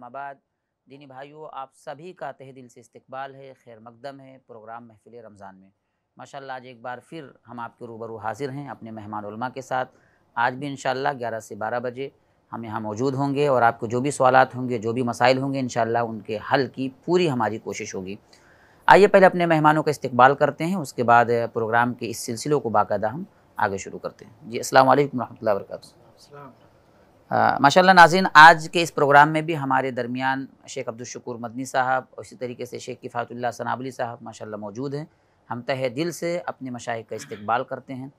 इस्लामाबाद दीनी भाइयों आप सभी का तह दिल से इस्तकबाल है खैर मकदम है प्रोग्राम महफिल रमज़ान में माशाल्लाह आज एक बार फिर हम आपके रूबरू हाजिर हैं अपने मेहमान के साथ आज भी इन ग्यारह से बारह बजे हम यहाँ मौजूद होंगे और आपको जो भी सवाल होंगे जो भी मसाइल होंगे इन उनके हल की पूरी हमारी कोशिश होगी आइए पहले अपने मेहमानों का इस्तकबाल करते हैं उसके बाद प्रोग्राम के इस सिलसिले को बाकायदा हम आगे शुरू करते हैं जी असल वरहमल वर्क माशाल्लाह नाजिन आज के इस प्रोग्राम में भी हमारे दरमियान शेख अब्दुलशकूर मदनी साहब और इसी तरीके से शेख किफ़ातुल्ला सनाबली साहब माशाल्लाह मौजूद हैं हम तह दिल से अपने मशाइ का इस्तकबाल करते हैं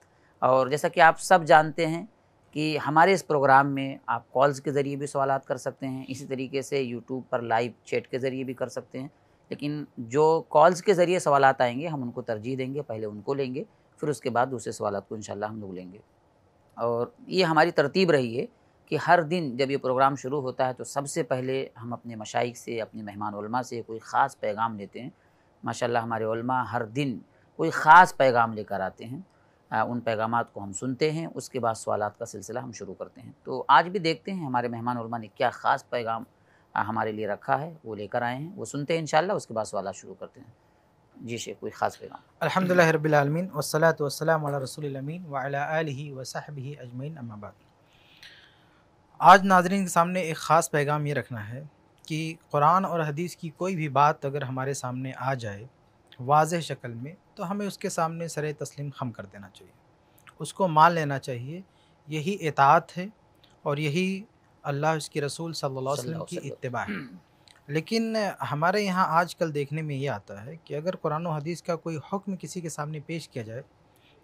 और जैसा कि आप सब जानते हैं कि हमारे इस प्रोग्राम में आप कॉल्स के ज़रिए भी सवाल कर सकते हैं इसी तरीके से यूट्यूब पर लाइव चैट के ज़रिए भी कर सकते हैं लेकिन जो कॉल्स के ज़रिए सवाल आएंगे हम उनको तरजीह देंगे पहले उनको लेंगे फिर उसके बाद दूसरे सवाल को इन हम लोग लेंगे और ये हमारी तरतीब रही है कि हर दिन जब ये प्रोग्राम शुरू होता है तो सबसे पहले हम अपने मशाइक से अपने मेहमान से कोई ख़ास पैगाम लेते हैं माशाल्लाह हमारे उलमा हर दिन कोई ख़ास पैगाम लेकर आते हैं उन पैगाम को हम सुनते हैं उसके बाद सवाल का सिलसिला हम शुरू करते हैं तो आज भी देखते हैं हमारे मेहमान ने क्या ख़ास पैगाम हमारे लिए रखा है वो लेकर आए हैं वो सुनते हैं इन उसके बाद सवाल शुरू करते हैं जी शेख कोई ख़ास पैगाम अलहमदिल्ला रबीआलमीन वसलात वसलम रसूल वाला वसाहब अजमैन अम्माबाद आज नाजरीन के सामने एक ख़ास पैगाम ये रखना है कि कुरान और हदीस की कोई भी बात अगर हमारे सामने आ जाए वाज शक्ल में तो हमें उसके सामने सर तस्लीम खम कर देना चाहिए उसको मान लेना चाहिए यही एतात है और यही अल्लाह उसके रसूल सल्लल्लाहु अलैहि वसल्लम की इतबा है लेकिन हमारे यहाँ आजकल देखने में ये आता है कि अगर कुरान और हदीस का कोई हुक्म किसी के सामने पेश किया जाए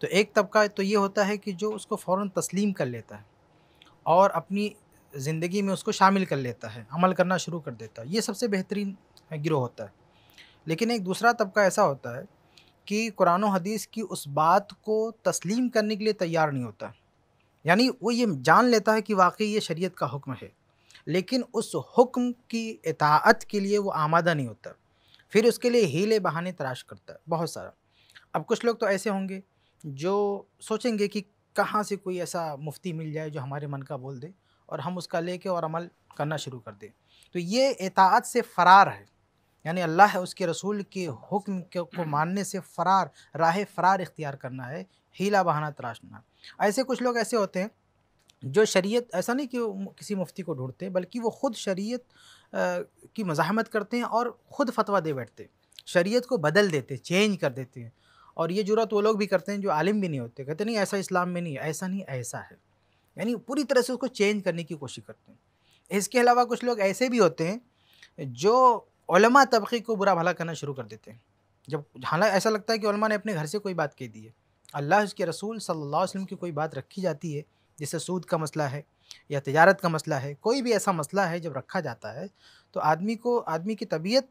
तो एक तबका तो ये होता है कि जो उसको फ़ौर तस्लीम कर लेता है और अपनी ज़िंदगी में उसको शामिल कर लेता है अमल करना शुरू कर देता है ये सबसे बेहतरीन गिरोह होता है लेकिन एक दूसरा तबका ऐसा होता है कि कुरान हदीस की उस बात को तस्लीम करने के लिए तैयार नहीं होता यानी वो ये जान लेता है कि वाकई ये शरीयत का हुक्म है लेकिन उस हुक्म की इताअत के लिए वो आमादा नहीं होता फिर उसके लिए हीले बहाने तराश करता है बहुत सारा अब कुछ लोग तो ऐसे होंगे जो सोचेंगे कि कहाँ से कोई ऐसा मुफ्ती मिल जाए जो हमारे मन का बोल दे और हम उसका लेके और अमल करना शुरू कर दें तो ये एतात से फ़रार है यानी अल्लाह है उसके रसूल के हुक्म को हम्म। मानने से फ़रार राह फ़रार इख्तियार करना है हीला बहाना तराशना ऐसे कुछ लोग ऐसे होते हैं जो शरीयत ऐसा नहीं कि किसी मुफ्ती को ढूंढते हैं बल्कि वो ख़ुद शरीयत की मज़ामत करते हैं और ख़ुद फतवा दे बैठते हैं शरीयत को बदल देते हैं चेंज कर देते हैं और ये जुरत वो लोग भी करते हैं जो आलिम भी नहीं होते कहते नहीं ऐसा इस्लाम में नहीं ऐसा नहीं ऐसा है यानी पूरी तरह से उसको चेंज करने की कोशिश करते हैं इसके अलावा कुछ लोग ऐसे भी होते हैं जो ओलमा तबके को बुरा भला करना शुरू कर देते हैं जब हालांकि ऐसा लगता है कि ओलमा ने अपने घर से कोई बात कह दी है अल्लाह उसके रसूल सल्लल्लाहु अलैहि वसल्लम की कोई बात रखी जाती है जैसे सूद का मसला है या तजारत का मसला है कोई भी ऐसा मसला है जब रखा जाता है तो आदमी को आदमी की तबीयत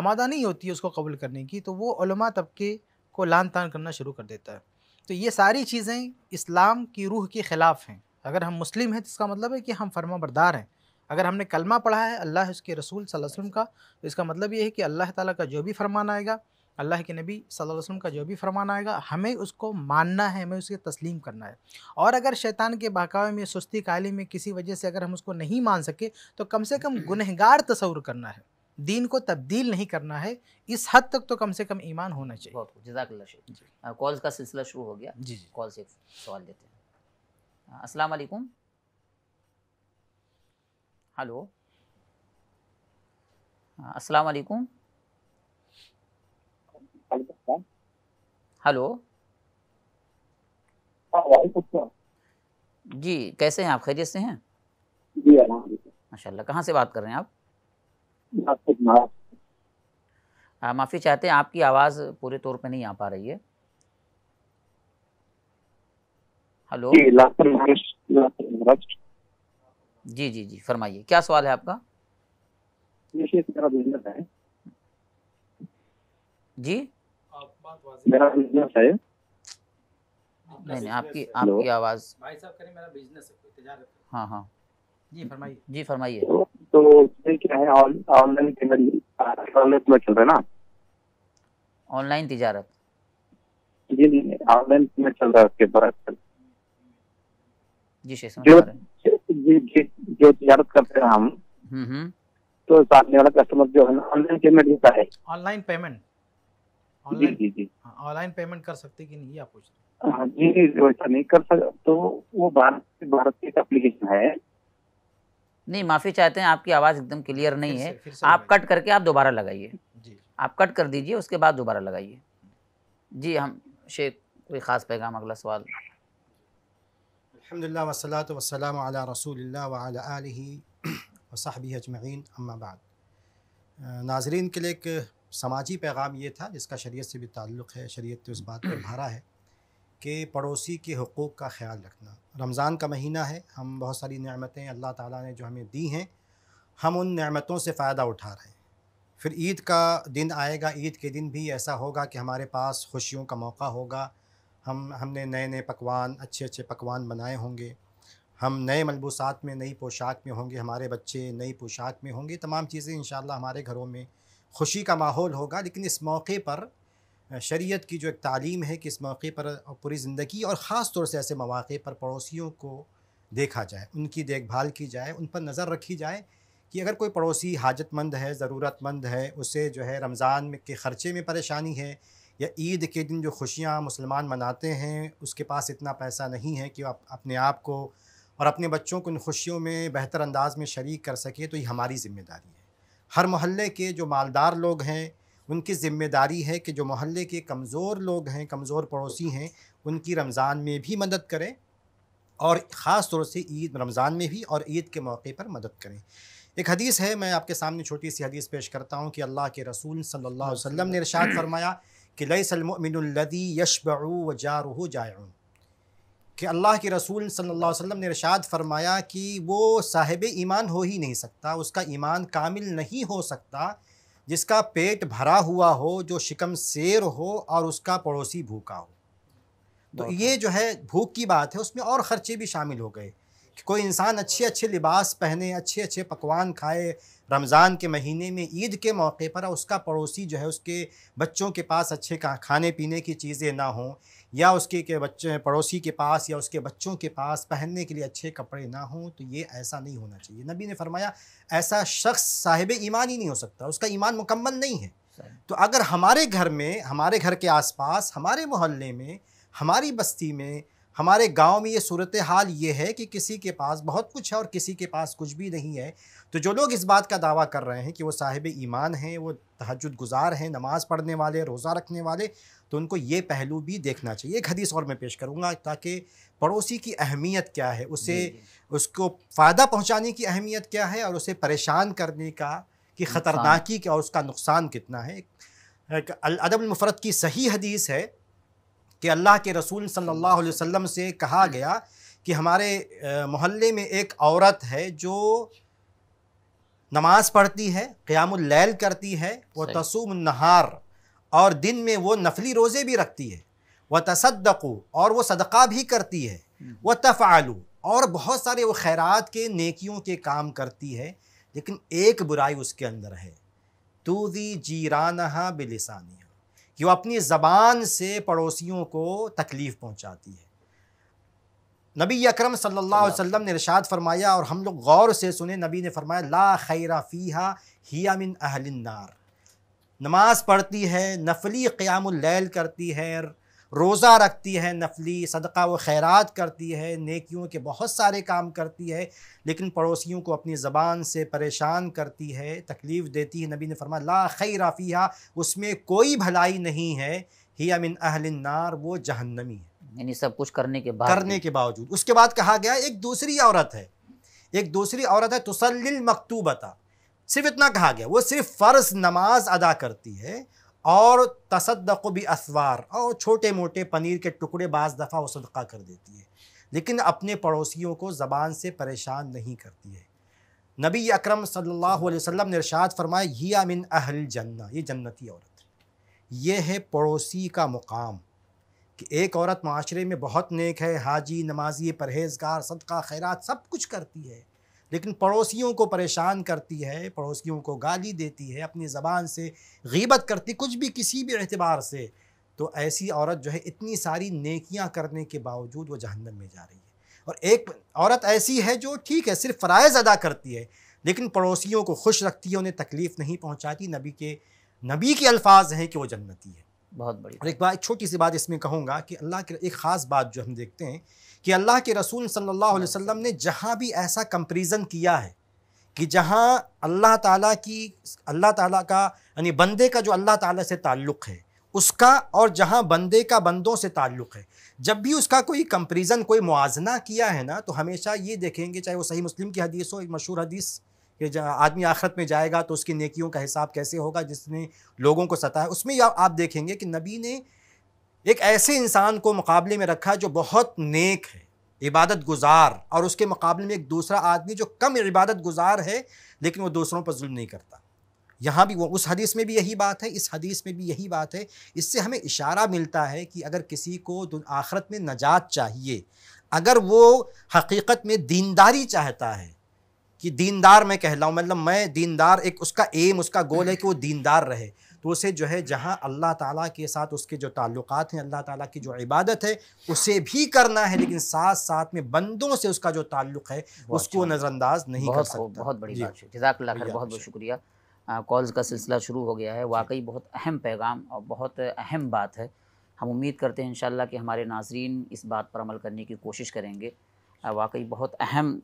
आमादा नहीं होती है उसको कबूल करने की तो वो ओलमा तबके को लान तान करना शुरू कर देता है तो ये सारी चीज़ें इस्लाम की रूह के ख़िलाफ़ हैं अगर हम मुस्लिम हैं तो इसका मतलब है कि हम फर्मा बरदार हैं अगर हमने कलमा पढ़ा है अल्लाह उसके रसूल वसल्लम का तो इसका मतलब ये है कि अल्लाह ताला का जो भी फरमान आएगा अल्लाह के नबी सल्लल्लाहु अलैहि वसल्लम का जो भी फरमान आएगा हमें उसको मानना है हमें उसे तस्लीम करना है और अगर शैतान के बहकावे में सुस्ती काली में किसी वजह से अगर हम उसको नहीं मान सके तो कम से कम गुनहगार तस्वुर करना है दीन को तब्दील नहीं करना है इस हद तक तो कम से कम ईमान होना चाहिए बहुत कॉल्स का सिलसिला शुरू हो गया जी जी कॉल से सवाल देते हैं अस्सलाम वालेकुम हेलो हाँ, अस्सलाम वालेकुम हेलो हाँ, जी कैसे हैं आप खैरियत से हैं जी माशाल्लाह कहाँ से बात कर रहे हैं आप हाँ, माफ़ी चाहते हैं आपकी आवाज़ पूरे तौर पे नहीं आ पा रही है हेलो जी जी जी फरमाइए क्या सवाल है आपका जी मेरा बिजनेस है नहीं नहीं आपकी आपकी आवाज भाई साहब करें मेरा बिजनेस है तजारत हाँ हाँ जी फरमाइए जी फरमाइए तो, तो क्या है ऑनलाइन पेमेंट ऑनलाइन में चल रहा है ना ऑनलाइन तिजारत जी जी ऑनलाइन में चल रहा है उसके बाद जी जो जो तजारत करते हैं हम हम्म, हम्म। तो सामने वाला कस्टमर जो है ना ऑनलाइन पेमेंट देता है ऑनलाइन पेमेंट ऑनलाइन जी जी ऑनलाइन हाँ, पेमेंट कर सकते कि नहीं आप पूछ हाँ, जी जी वैसा नहीं कर सकते तो वो भारत भारत की एप्लीकेशन है नहीं माफी चाहते हैं आपकी आवाज एकदम क्लियर नहीं है फिर आप कट करके आप दोबारा लगाइए आप कट कर दीजिए उसके बाद दोबारा लगाइए जी हम शेख कोई खास पैगाम अगला सवाल अल्हम्दुलिल्लाह वसलात वसलम अला रसूलिल्लाह व अला आलिही व अम्मा बाद नाजरीन के लिए एक समाजी पैगाम ये था जिसका शरीयत से भी ताल्लुक़ है शरीयत तो इस बात पर भारा है कि पड़ोसी के हकूक़ का ख्याल रखना रमज़ान का महीना है हम बहुत सारी नमतें अल्लाह ताला ने जो हमें दी हैं हम उन नमतों से फ़ायदा उठा रहे हैं फिर ईद का दिन आएगा ईद के दिन भी ऐसा होगा कि हमारे पास खुशियों का मौका होगा हम हमने नए नए पकवान अच्छे अच्छे पकवान बनाए होंगे हम नए मलबूसात में नई पोशाक में होंगे हमारे बच्चे नई पोशाक में होंगे तमाम चीज़ें इन हमारे घरों में खुशी का माहौल होगा लेकिन इस मौके पर शरीयत की जो एक तालीम है कि इस मौके पर पूरी ज़िंदगी और ख़ास तौर से ऐसे मौाक़े पर पड़ोसियों को देखा जाए उनकी देखभाल की जाए उन पर नज़र रखी जाए कि अगर कोई पड़ोसी हाजतमंद है ज़रूरतमंद है उसे जो है रमज़ान के ख़र्चे में परेशानी है या ईद के दिन जो खुशियाँ मुसलमान मनाते हैं उसके पास इतना पैसा नहीं है कि आप अपने आप को और अपने बच्चों को इन खुशियों में बेहतर अंदाज में शरीक कर सके तो ये हमारी ज़िम्मेदारी है हर मोहल्ले के जो मालदार लोग हैं उनकी ज़िम्मेदारी है कि जो मोहल्ले के कमज़ोर लोग हैं कमज़ोर पड़ोसी हैं उनकी रमज़ान में भी मदद करें और ख़ास तौर से ईद रमज़ान में भी और ईद के मौके पर मदद करें एक हदीस है मैं आपके सामने छोटी सी हदीस पेश करता हूँ कि अल्लाह के रसूल सल्लल्लाहु अलैहि वसल्लम ने इरशाद फरमाया कि लयसलमिनदी यशब व जारह जायन कि अल्लाह के रसूल सल्लल्लाहु अलैहि वसल्लम ने इरशाद फरमाया कि वो साहिब ईमान हो ही नहीं सकता उसका ईमान कामिल नहीं हो सकता जिसका पेट भरा हुआ हो जो शिकम शेर हो और उसका पड़ोसी भूखा हो तो ये अच्छा। जो है भूख की बात है उसमें और ख़र्चे भी शामिल हो गए कि कोई इंसान अच्छे अच्छे लिबास पहने अच्छे अच्छे पकवान खाए रमज़ान के महीने में ईद के मौके पर उसका पड़ोसी जो है उसके बच्चों के पास अच्छे खाने पीने की चीज़ें ना हों या उसके के बच्चे पड़ोसी के पास या उसके बच्चों के पास पहनने के लिए अच्छे कपड़े ना हों तो ये ऐसा नहीं होना चाहिए नबी ने फरमाया ऐसा शख्स साहिब ईमान ही नहीं हो सकता उसका ईमान मुकम्मल नहीं है तो अगर हमारे घर में हमारे घर के आसपास हमारे मोहल्ले में हमारी बस्ती में हमारे गांव में ये सूरत हाल ये है कि किसी के पास बहुत कुछ है और किसी के पास कुछ भी नहीं है तो जो लोग इस बात का दावा कर रहे हैं कि वो साहिब ईमान हैं वो तहजद गुजार हैं नमाज़ पढ़ने वाले रोज़ा रखने वाले तो उनको ये पहलू भी देखना चाहिए एक हदीस और मैं पेश करूँगा ताकि पड़ोसी की अहमियत क्या है उसे उसको फ़ायदा पहुँचाने की अहमियत क्या है और उसे परेशान करने का कि ख़तरनाकी क्या और उसका नुकसान कितना है एक मफरत की सही हदीस है कि अल्लाह के रसूल सल्लल्लाहु अलैहि वसल्लम से कहा गया कि हमारे मोहल्ले में एक औरत है जो नमाज़ पढ़ती है क़यामुल्लैल करती है वह तसूम नहार और दिन में वो नफली रोज़े भी रखती है वह तसदकू और वो सदका भी करती है हम्म। वह तफ़ालू और बहुत सारे वो खैरात के नेकियों के काम करती है लेकिन एक बुराई उसके अंदर है दी जीरानहा बिलसानिया वो अपनी ज़बान से पड़ोसियों को तकलीफ़ पहुँचाती है नबी अकरम सल्लल्लाहु अलैहि वसल्लम ने इरशाद फरमाया और हम लोग गौर से सुने नबी ने फरमाया ला खैरा फ़ीहा हिया मिन अहलिन नार नमाज़ पढ़ती है नफली लैल करती है रोज़ा रखती है नफली सदका व खैरात करती है नेकियों के बहुत सारे काम करती है लेकिन पड़ोसियों को अपनी ज़बान से परेशान करती है तकलीफ़ देती है नबी ने फरमा ला राफ़िया उसमें कोई भलाई नहीं है ही अमिन नार वो जहन्नमी है यानी सब कुछ करने के बाद करने के बावजूद उसके बाद कहा गया एक दूसरी औरत है एक दूसरी औरत है तुसलिल मकतूबता सिर्फ इतना कहा गया वो सिर्फ फ़र्ज नमाज अदा करती है और तसदक भी असवार और छोटे मोटे पनीर के टुकड़े बाज़ दफ़ा वो सदका कर देती है लेकिन अपने पड़ोसियों को ज़बान से परेशान नहीं करती है नबी अक्रम सल्लाम ने इरशाद फरमाया हिया मिन अहल जन्ना ये जन्नती औरत ये है पड़ोसी का मुकाम कि एक औरत माशरे में बहुत नेक है हाजी नमाजी परहेजगार सदका खैरात सब कुछ करती है लेकिन पड़ोसियों को परेशान करती है पड़ोसियों को गाली देती है अपनी ज़बान से गीबत करती कुछ भी किसी भी एतबार से तो ऐसी औरत जो है इतनी सारी नेकियां करने के बावजूद वो जहन्नम में जा रही है और एक औरत ऐसी है जो ठीक है सिर्फ फ़रज़ अदा करती है लेकिन पड़ोसियों को खुश रखती है उन्हें तकलीफ़ नहीं पहुँचाती नबी के नबी के अल्फाज हैं कि वो जन्नती है बहुत बड़ी और एक बात छोटी सी बात इसमें कहूँगा कि अल्लाह की एक ख़ास बात जो हम देखते हैं कि अल्लाह के रसूल सल्लल्लाहु अलैहि वसल्लम ने जहाँ भी ऐसा कंपेरिजन किया है कि जहाँ अल्लाह ताला की अल्लाह ताला का यानी बंदे का जो अल्लाह ताला से ताल्लुक़ है उसका और जहाँ बंदे का बंदों से ताल्लुक़ है जब भी उसका कोई कंपेरिजन कोई मुआजना किया है ना तो हमेशा ये देखेंगे चाहे वो सही मुस्लिम की हदीस हो एक मशहूर हदीस कि आदमी आखरत में जाएगा तो उसकी नेकियों का हिसाब कैसे होगा जिसने लोगों को सताया उसमें आप देखेंगे कि नबी ने एक ऐसे इंसान को मुकाबले में रखा जो बहुत नेक है इबादत गुजार और उसके मुकाबले में एक दूसरा आदमी जो कम इबादत गुजार है लेकिन वो दूसरों पर जुल्म नहीं करता यहाँ भी वो उस हदीस में भी यही बात है इस हदीस में भी यही बात है इससे हमें इशारा मिलता है कि अगर किसी को आखरत में नजात चाहिए अगर वो हकीकत में दीनदारी चाहता है कि दीनदार मैं कहलाऊँ मतलब मैं दीनदार एक उसका एम उसका गोल है कि वो दीनदार रहे तो उसे जो है जहाँ अल्लाह ताला के साथ उसके जो ताल्लुक़ हैं अल्लाह ताला की जो इबादत है उसे भी करना है लेकिन साथ साथ में बंदों से उसका जो ताल्लुक़ है उसको अच्छा। नज़रअंदाज नहीं कर सकता बहुत बड़ी बात जजाकल्ला बहुत बहुत अच्छा। शुक्रिया कॉल्स का सिलसिला शुरू हो गया है वाकई बहुत अहम पैगाम और बहुत अहम बात है हम उम्मीद करते हैं इन कि हमारे नाजरीन इस बात पर अमल करने की कोशिश करेंगे वाकई बहुत अहम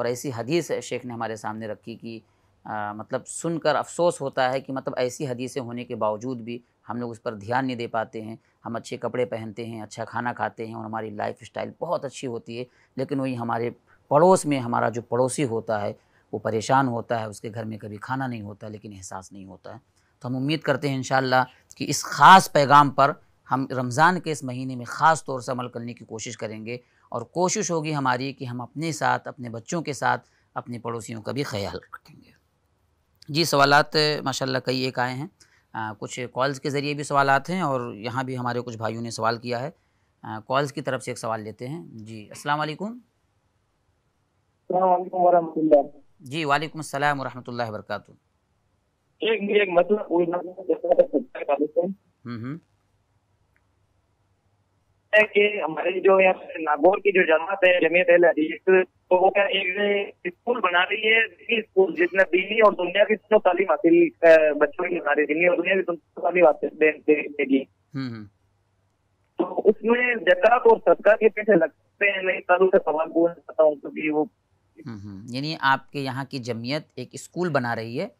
और ऐसी हदीस शेख ने हमारे सामने रखी कि आ, मतलब सुनकर अफसोस होता है कि मतलब ऐसी हदीसें होने के बावजूद भी हम लोग उस पर ध्यान नहीं दे पाते हैं हम अच्छे कपड़े पहनते हैं अच्छा खाना खाते हैं और हमारी लाइफ स्टाइल बहुत अच्छी होती है लेकिन वही हमारे पड़ोस में हमारा जो पड़ोसी होता है वो परेशान होता है उसके घर में कभी खाना नहीं होता लेकिन एहसास नहीं होता है तो हम उम्मीद करते हैं इन कि इस ख़ास पैगाम पर हम रमज़ान के इस महीने में ख़ास तौर से अमल करने की कोशिश करेंगे और कोशिश होगी हमारी कि हम अपने साथ अपने बच्चों के साथ अपने पड़ोसियों का भी ख्याल रखेंगे जी सवाल माशाल्लाह कई एक आए हैं आ, कुछ कॉल्स के ज़रिए भी सवाल हैं और यहाँ भी हमारे कुछ भाइयों ने सवाल किया है कॉल्स की तरफ से एक सवाल लेते हैं जी अस्सलाम वालेकुम जी वालेकुम अस्सलाम वरह वरक एक मतलब है कि हमारे जो यहाँ नागौर की जो जमात है जमीयत अल तो वो क्या एक स्कूल बना रही है स्कूल जिसने दीनी और दुनिया की दोनों तालीम हासिल बच्चों की बना रही दीनी और दुनिया की दोनों तालीम देगी हम्म, हम्म। तो उसमें जकात और सदका के पैसे लगते हैं मैं तालू से सवाल पूछ सकता हूँ क्योंकि तो वो हम्म, यानी आपके यहाँ की जमीयत एक स्कूल बना रही है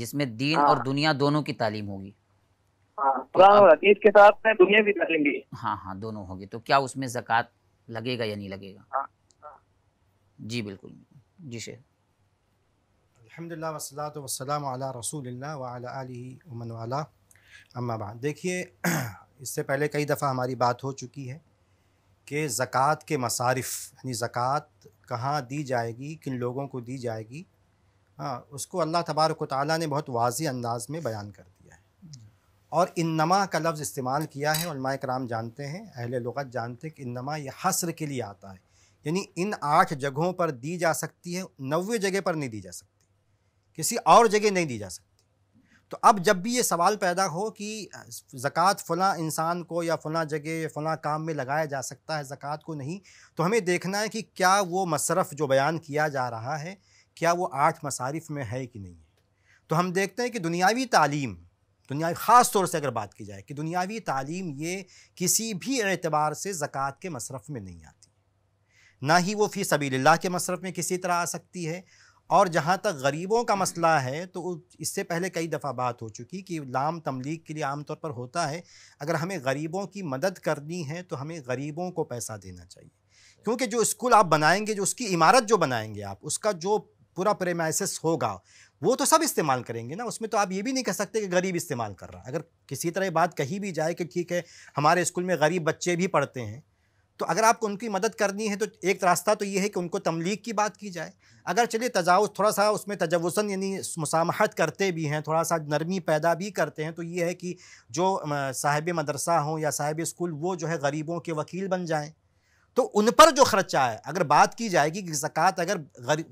जिसमें दीन और हाँ। दुनिया दोनों की तालीम होगी हाँ, तो के साथ में दुनिया भी लेंगे हाँ हाँ दोनों होगी तो क्या उसमें जक़ात लगेगा या नहीं लगेगा हाँ, हाँ। जी बिल्कुल जी शेर अलहमदिल्ला वसलात वसलाम अला रसूल उमन वाला अम्मा देखिए इससे पहले कई दफ़ा हमारी बात हो चुकी है कि ज़क़़त के मसारफ़ यानी ज़क़़त कहाँ दी जाएगी किन लोगों को दी जाएगी हाँ उसको अल्लाह तबारक ताली ने बहुत वाजी अंदाज में बयान कर दिया और इन्नमा का लफ्ज़ इस्तेमाल किया है और कराम जानते हैं अहल लगत जानते हैं कि नमा यह हसर के लिए आता है यानी इन आठ जगहों पर दी जा सकती है नवे जगह पर नहीं दी जा सकती किसी और जगह नहीं दी जा सकती तो अब जब भी ये सवाल पैदा हो कि ज़क़़त फ़लाँ इंसान को या फ़लाँ जगह या फ़लाँ काम में लगाया जा सकता है ज़क़़त को नहीं तो हमें देखना है कि क्या वो मसरफ़ जो बयान किया जा रहा है क्या वो आठ मसारफ़ में है कि नहीं है तो हम देखते हैं कि दुनियावी तालीम दुनिया ख़ास तौर से अगर बात की जाए कि दुनियावी तालीम ये किसी भी एतबार से ज़क़़त के मसरफ़ में नहीं आती ना ही वो फ़ी सबील्ला के मसरफ़ में किसी तरह आ सकती है और जहाँ तक गरीबों का मसला है तो इससे पहले कई दफ़ा बात हो चुकी कि लाम तमलीक के लिए आमतौर पर होता है अगर हमें गरीबों की मदद करनी है तो हमें गरीबों को पैसा देना चाहिए क्योंकि जो स्कूल आप बनाएंगे जो उसकी इमारत जो बनाएंगे आप उसका जो पूरा प्रेमाइसिस होगा वो तो सब इस्तेमाल करेंगे ना उसमें तो आप ये भी नहीं कह सकते कि गरीब इस्तेमाल कर रहा है अगर किसी तरह बात कही भी जाए कि ठीक है हमारे स्कूल में गरीब बच्चे भी पढ़ते हैं तो अगर आपको उनकी मदद करनी है तो एक रास्ता तो ये है कि उनको तमलीग की बात की जाए अगर चलिए तजावज़ थोड़ा सा उसमें तजवसन यानी मुसामहत करते भी हैं थोड़ा सा नरमी पैदा भी करते हैं तो ये है कि जो साहिब मदरसा हों या साहिब स्कूल वो जो है गरीबों के वकील बन जाएँ तो उन पर जो ख़र्चा है अगर बात की जाएगी कि जक़ात अगर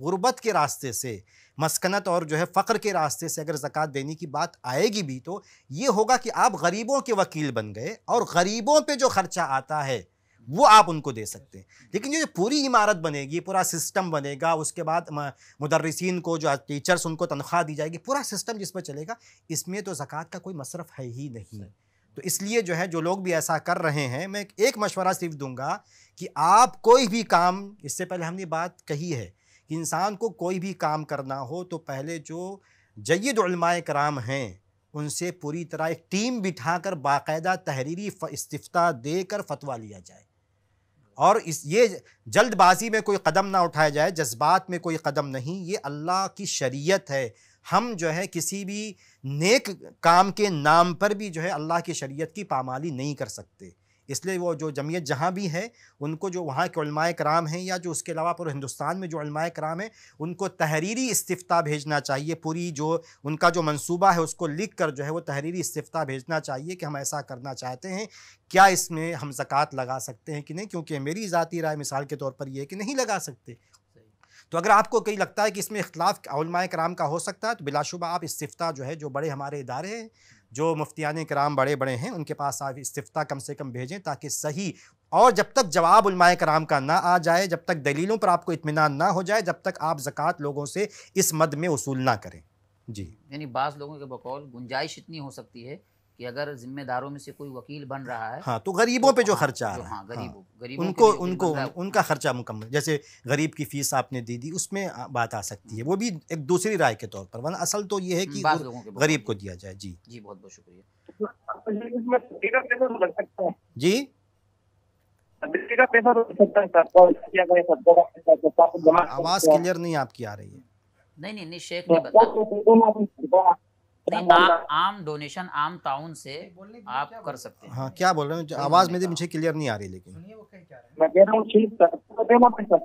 गुरबत के रास्ते से मस्कनत और जो है फ़ख्र के रास्ते से अगर ज़क़़त देने की बात आएगी भी तो ये होगा कि आप गरीबों के वकील बन गए और गरीबों पर जो ख़र्चा आता है वो आप उनको दे सकते हैं लेकिन जो पूरी इमारत बनेगी पूरा सिस्टम बनेगा उसके बाद मदरसिन को जो टीचर्स उनको तनख्वाह दी जाएगी पूरा सिस्टम जिस पर चलेगा इसमें तो ज़क़़त का कोई मसरफ है ही नहीं तो इसलिए जो है जो लोग भी ऐसा कर रहे हैं मैं एक मशवरा सिर्फ दूंगा कि आप कोई भी काम इससे पहले हमने बात कही है कि इंसान को कोई भी काम करना हो तो पहले जो जयदलमाय कराम हैं उनसे पूरी तरह एक टीम बिठा कर बाकायदा तहरीरी इस्तीफ़ा दे कर फतवा लिया जाए और इस ये जल्दबाजी में कोई कदम ना उठाया जाए जज्बात में कोई कदम नहीं ये अल्लाह की शरीयत है हम जो है किसी भी नेक काम के नाम पर भी जो है अल्लाह की शरीयत की पामाली नहीं कर सकते इसलिए वो जो जमीयत जहाँ भी है उनको जो वहाँ के उलमाए कराम हैं या जो उसके अलावा पूरे हिंदुस्तान में जो उलमाए कराम हैं उनको तहरीरी इस्तीफ़ा भेजना चाहिए पूरी जो उनका जो मंसूबा है उसको लिख कर जो है वो तहरीरी इस्तीफ़ा भेजना चाहिए कि हम ऐसा करना चाहते हैं क्या इसमें हम ज़क़़त लगा सकते हैं कि नहीं क्योंकि मेरी ज़ाती राय मिसाल के तौर पर यह है कि नहीं लगा सकते तो अगर आपको कहीं लगता है कि इसमें इख्लाफ उलमाए कराम का हो सकता है तो बिलाशुबा आप इस्तीफ़ा जो है जो बड़े हमारे इदारे हैं जो मुफ्तियान कराम बड़े बड़े हैं उनके पास आप इस्तीफ़ा कम से कम भेजें ताकि सही और जब तक जवाब उलमाए कराम का ना आ जाए जब तक दलीलों पर आपको इतमान ना हो जाए जब तक आप ज़क़़त लोगों से इस मद में वसूल ना करें जी यानी बाज़ लोगों के बकौल गुंजाइश इतनी हो सकती है कि अगर जिम्मेदारों में से कोई वकील बन रहा है हाँ तो गरीबों तो पे जो हाँ, खर्चा आ रहा है हाँ, गरीबों हाँ, गरीबों उनको उनको उनका खर्चा मुकम्मल जैसे गरीब की फीस आपने दे दी उसमें बात आ सकती है हम्म। वो भी एक दूसरी राय के तौर पर वरना असल तो ये है कि गरीब को दिया जाए जी जी बहुत बहुत शुक्रिया जी आवाज क्लियर नहीं आपकी आ रही है नहीं नहीं नहीं शेख ने बताया आम डोनेशन आम ताउन से आप कर सकते हैं हाँ क्या बोल रहे हैं आवाज मेरी तो। मुझे क्लियर नहीं आ रही लेकिन तो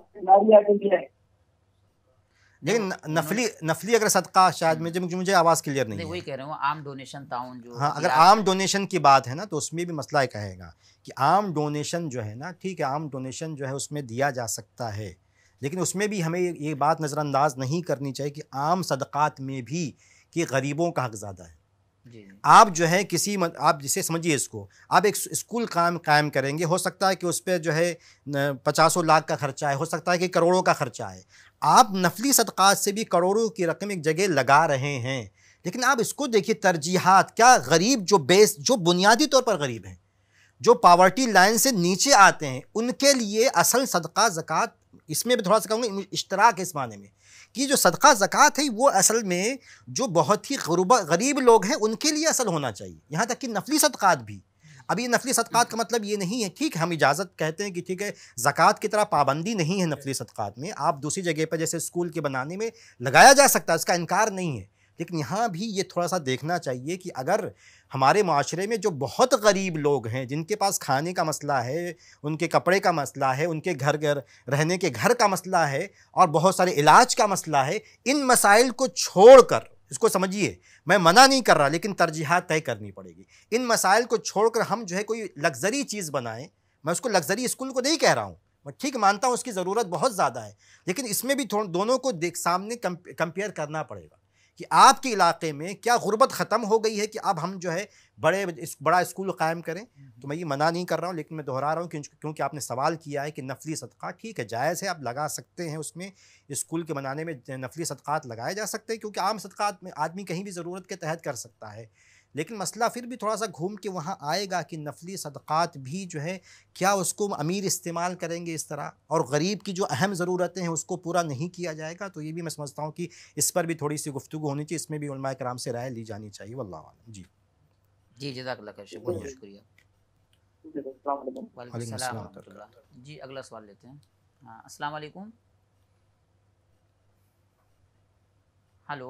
लेकिन नफली नफली अगर सदका शायद मुझे मुझे आवाज़ क्लियर नहीं, वही कह रहे हो आम डोनेशन ताउन जो हाँ अगर आम डोनेशन की बात है ना तो उसमें भी मसला एक आएगा कि आम डोनेशन जो है ना ठीक है आम डोनेशन जो है उसमें दिया जा सकता है लेकिन उसमें भी हमें ये बात नज़रअंदाज नहीं करनी चाहिए कि आम सदक़ात में भी कि गरीबों का हक ज़्यादा है आप जो है किसी मत, आप जिसे समझिए इसको आप एक स्कूल काम कायम करेंगे हो सकता है कि उस पर जो है पचासों लाख का खर्चा है हो सकता है कि करोड़ों का खर्चा है आप नफली सदक़ात से भी करोड़ों की रकम एक जगह लगा रहे हैं लेकिन आप इसको देखिए तरजीहत क्या गरीब जो बेस जो बुनियादी तौर पर गरीब हैं जो पावर्टी लाइन से नीचे आते हैं उनके लिए असल सदका ज़क़़त इसमें भी थोड़ा सा कहूँगा इश्तराक है इस माने में कि जो सदका ज़क़़त है वो असल में जो बहुत ही गरूबा गरीब लोग हैं उनके लिए असल होना चाहिए यहाँ तक कि नफली सदक़ात भी अभी नफली सदक़ात का मतलब ये नहीं है ठीक है हम इजाज़त कहते हैं कि ठीक है ज़क़़त की तरह पाबंदी नहीं है नफली सदक़ात में आप दूसरी जगह पर जैसे स्कूल के बनाने में लगाया जा सकता है इसका इनकार नहीं है लेकिन यहाँ भी ये थोड़ा सा देखना चाहिए कि अगर हमारे माशरे में जो बहुत गरीब लोग हैं जिनके पास खाने का मसला है उनके कपड़े का मसला है उनके घर घर रहने के घर का मसला है और बहुत सारे इलाज का मसला है इन मसाइल को छोड़ कर इसको समझिए मैं मना नहीं कर रहा लेकिन तरजीहत तय करनी पड़ेगी इन मसाइल को छोड़कर हम जो है कोई लग्जरी चीज़ बनाएं मैं उसको लग्जरी स्कूल को नहीं कह रहा हूँ मैं ठीक मानता हूँ उसकी ज़रूरत बहुत ज़्यादा है लेकिन इसमें भी थोड़ा दोनों को देख सामने कंपेयर करना पड़ेगा कि आपके इलाके में क्या गुर्बत ख़त्म हो गई है कि अब हम जो है बड़े इस बड़ा स्कूल कायम करें हम्म। तो मैं ये मना नहीं कर रहा हूँ लेकिन मैं दोहरा रहा हूँ क्योंकि आपने सवाल किया है कि नफली सदका ठीक है जायज़ है आप लगा सकते हैं उसमें स्कूल के बनाने में नफली सदक़ात लगाए जा सकते हैं क्योंकि आम सदक़ात में आदमी कहीं भी ज़रूरत के तहत कर सकता है लेकिन मसला फिर भी थोड़ा सा घूम के वहाँ आएगा कि नफली सदक़ात भी जो है क्या उसको अमीर इस्तेमाल करेंगे इस तरह और गरीब की जो अहम ज़रूरतें हैं उसको पूरा नहीं किया जाएगा तो ये भी मैं समझता हूँ कि इस पर भी थोड़ी सी गुफ्तु होनी चाहिए इसमें भी उलमा कराम से राय ली जानी चाहिए वल्ला जी जी जजाकल्ला का जी अगला सवाल लेते हैं हाँ असलकुम हेलो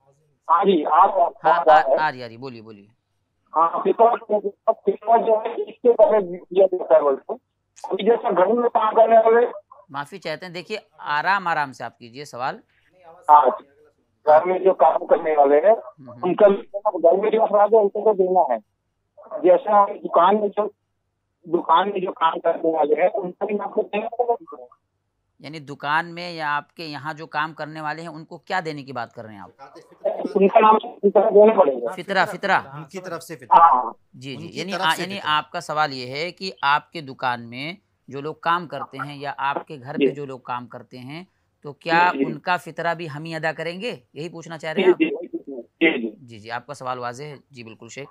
हाँ जी आ रही बोलिए बोलिए घर हाँ, में काम करने वाले माफी चाहते हैं देखिए आराम आराम से आप कीजिए सवाल हाँ, घर में जो काम करने वाले हैं हम्म, हम्म। उनका घर में जो अपराध है उनको तो देना है जैसे दुकान में जो दुकान में जो काम करने वाले हैं उनका भी आपको देना यानी दुकान में या आपके यहाँ जो काम करने वाले हैं उनको क्या देने की बात कर रहे हैं आप हाँ, फितरा फितरा, उनकी तरफ से फितरा हाँ। जी जी यानी यानी आपका सवाल ये है कि आपके दुकान में जो लोग काम करते हैं या आपके घर पे जो लोग काम करते हैं तो क्या उनका फितरा भी हम ही अदा करेंगे यही पूछना चाह रहे हैं आप जी जी आपका सवाल वाजे है जी बिल्कुल शेख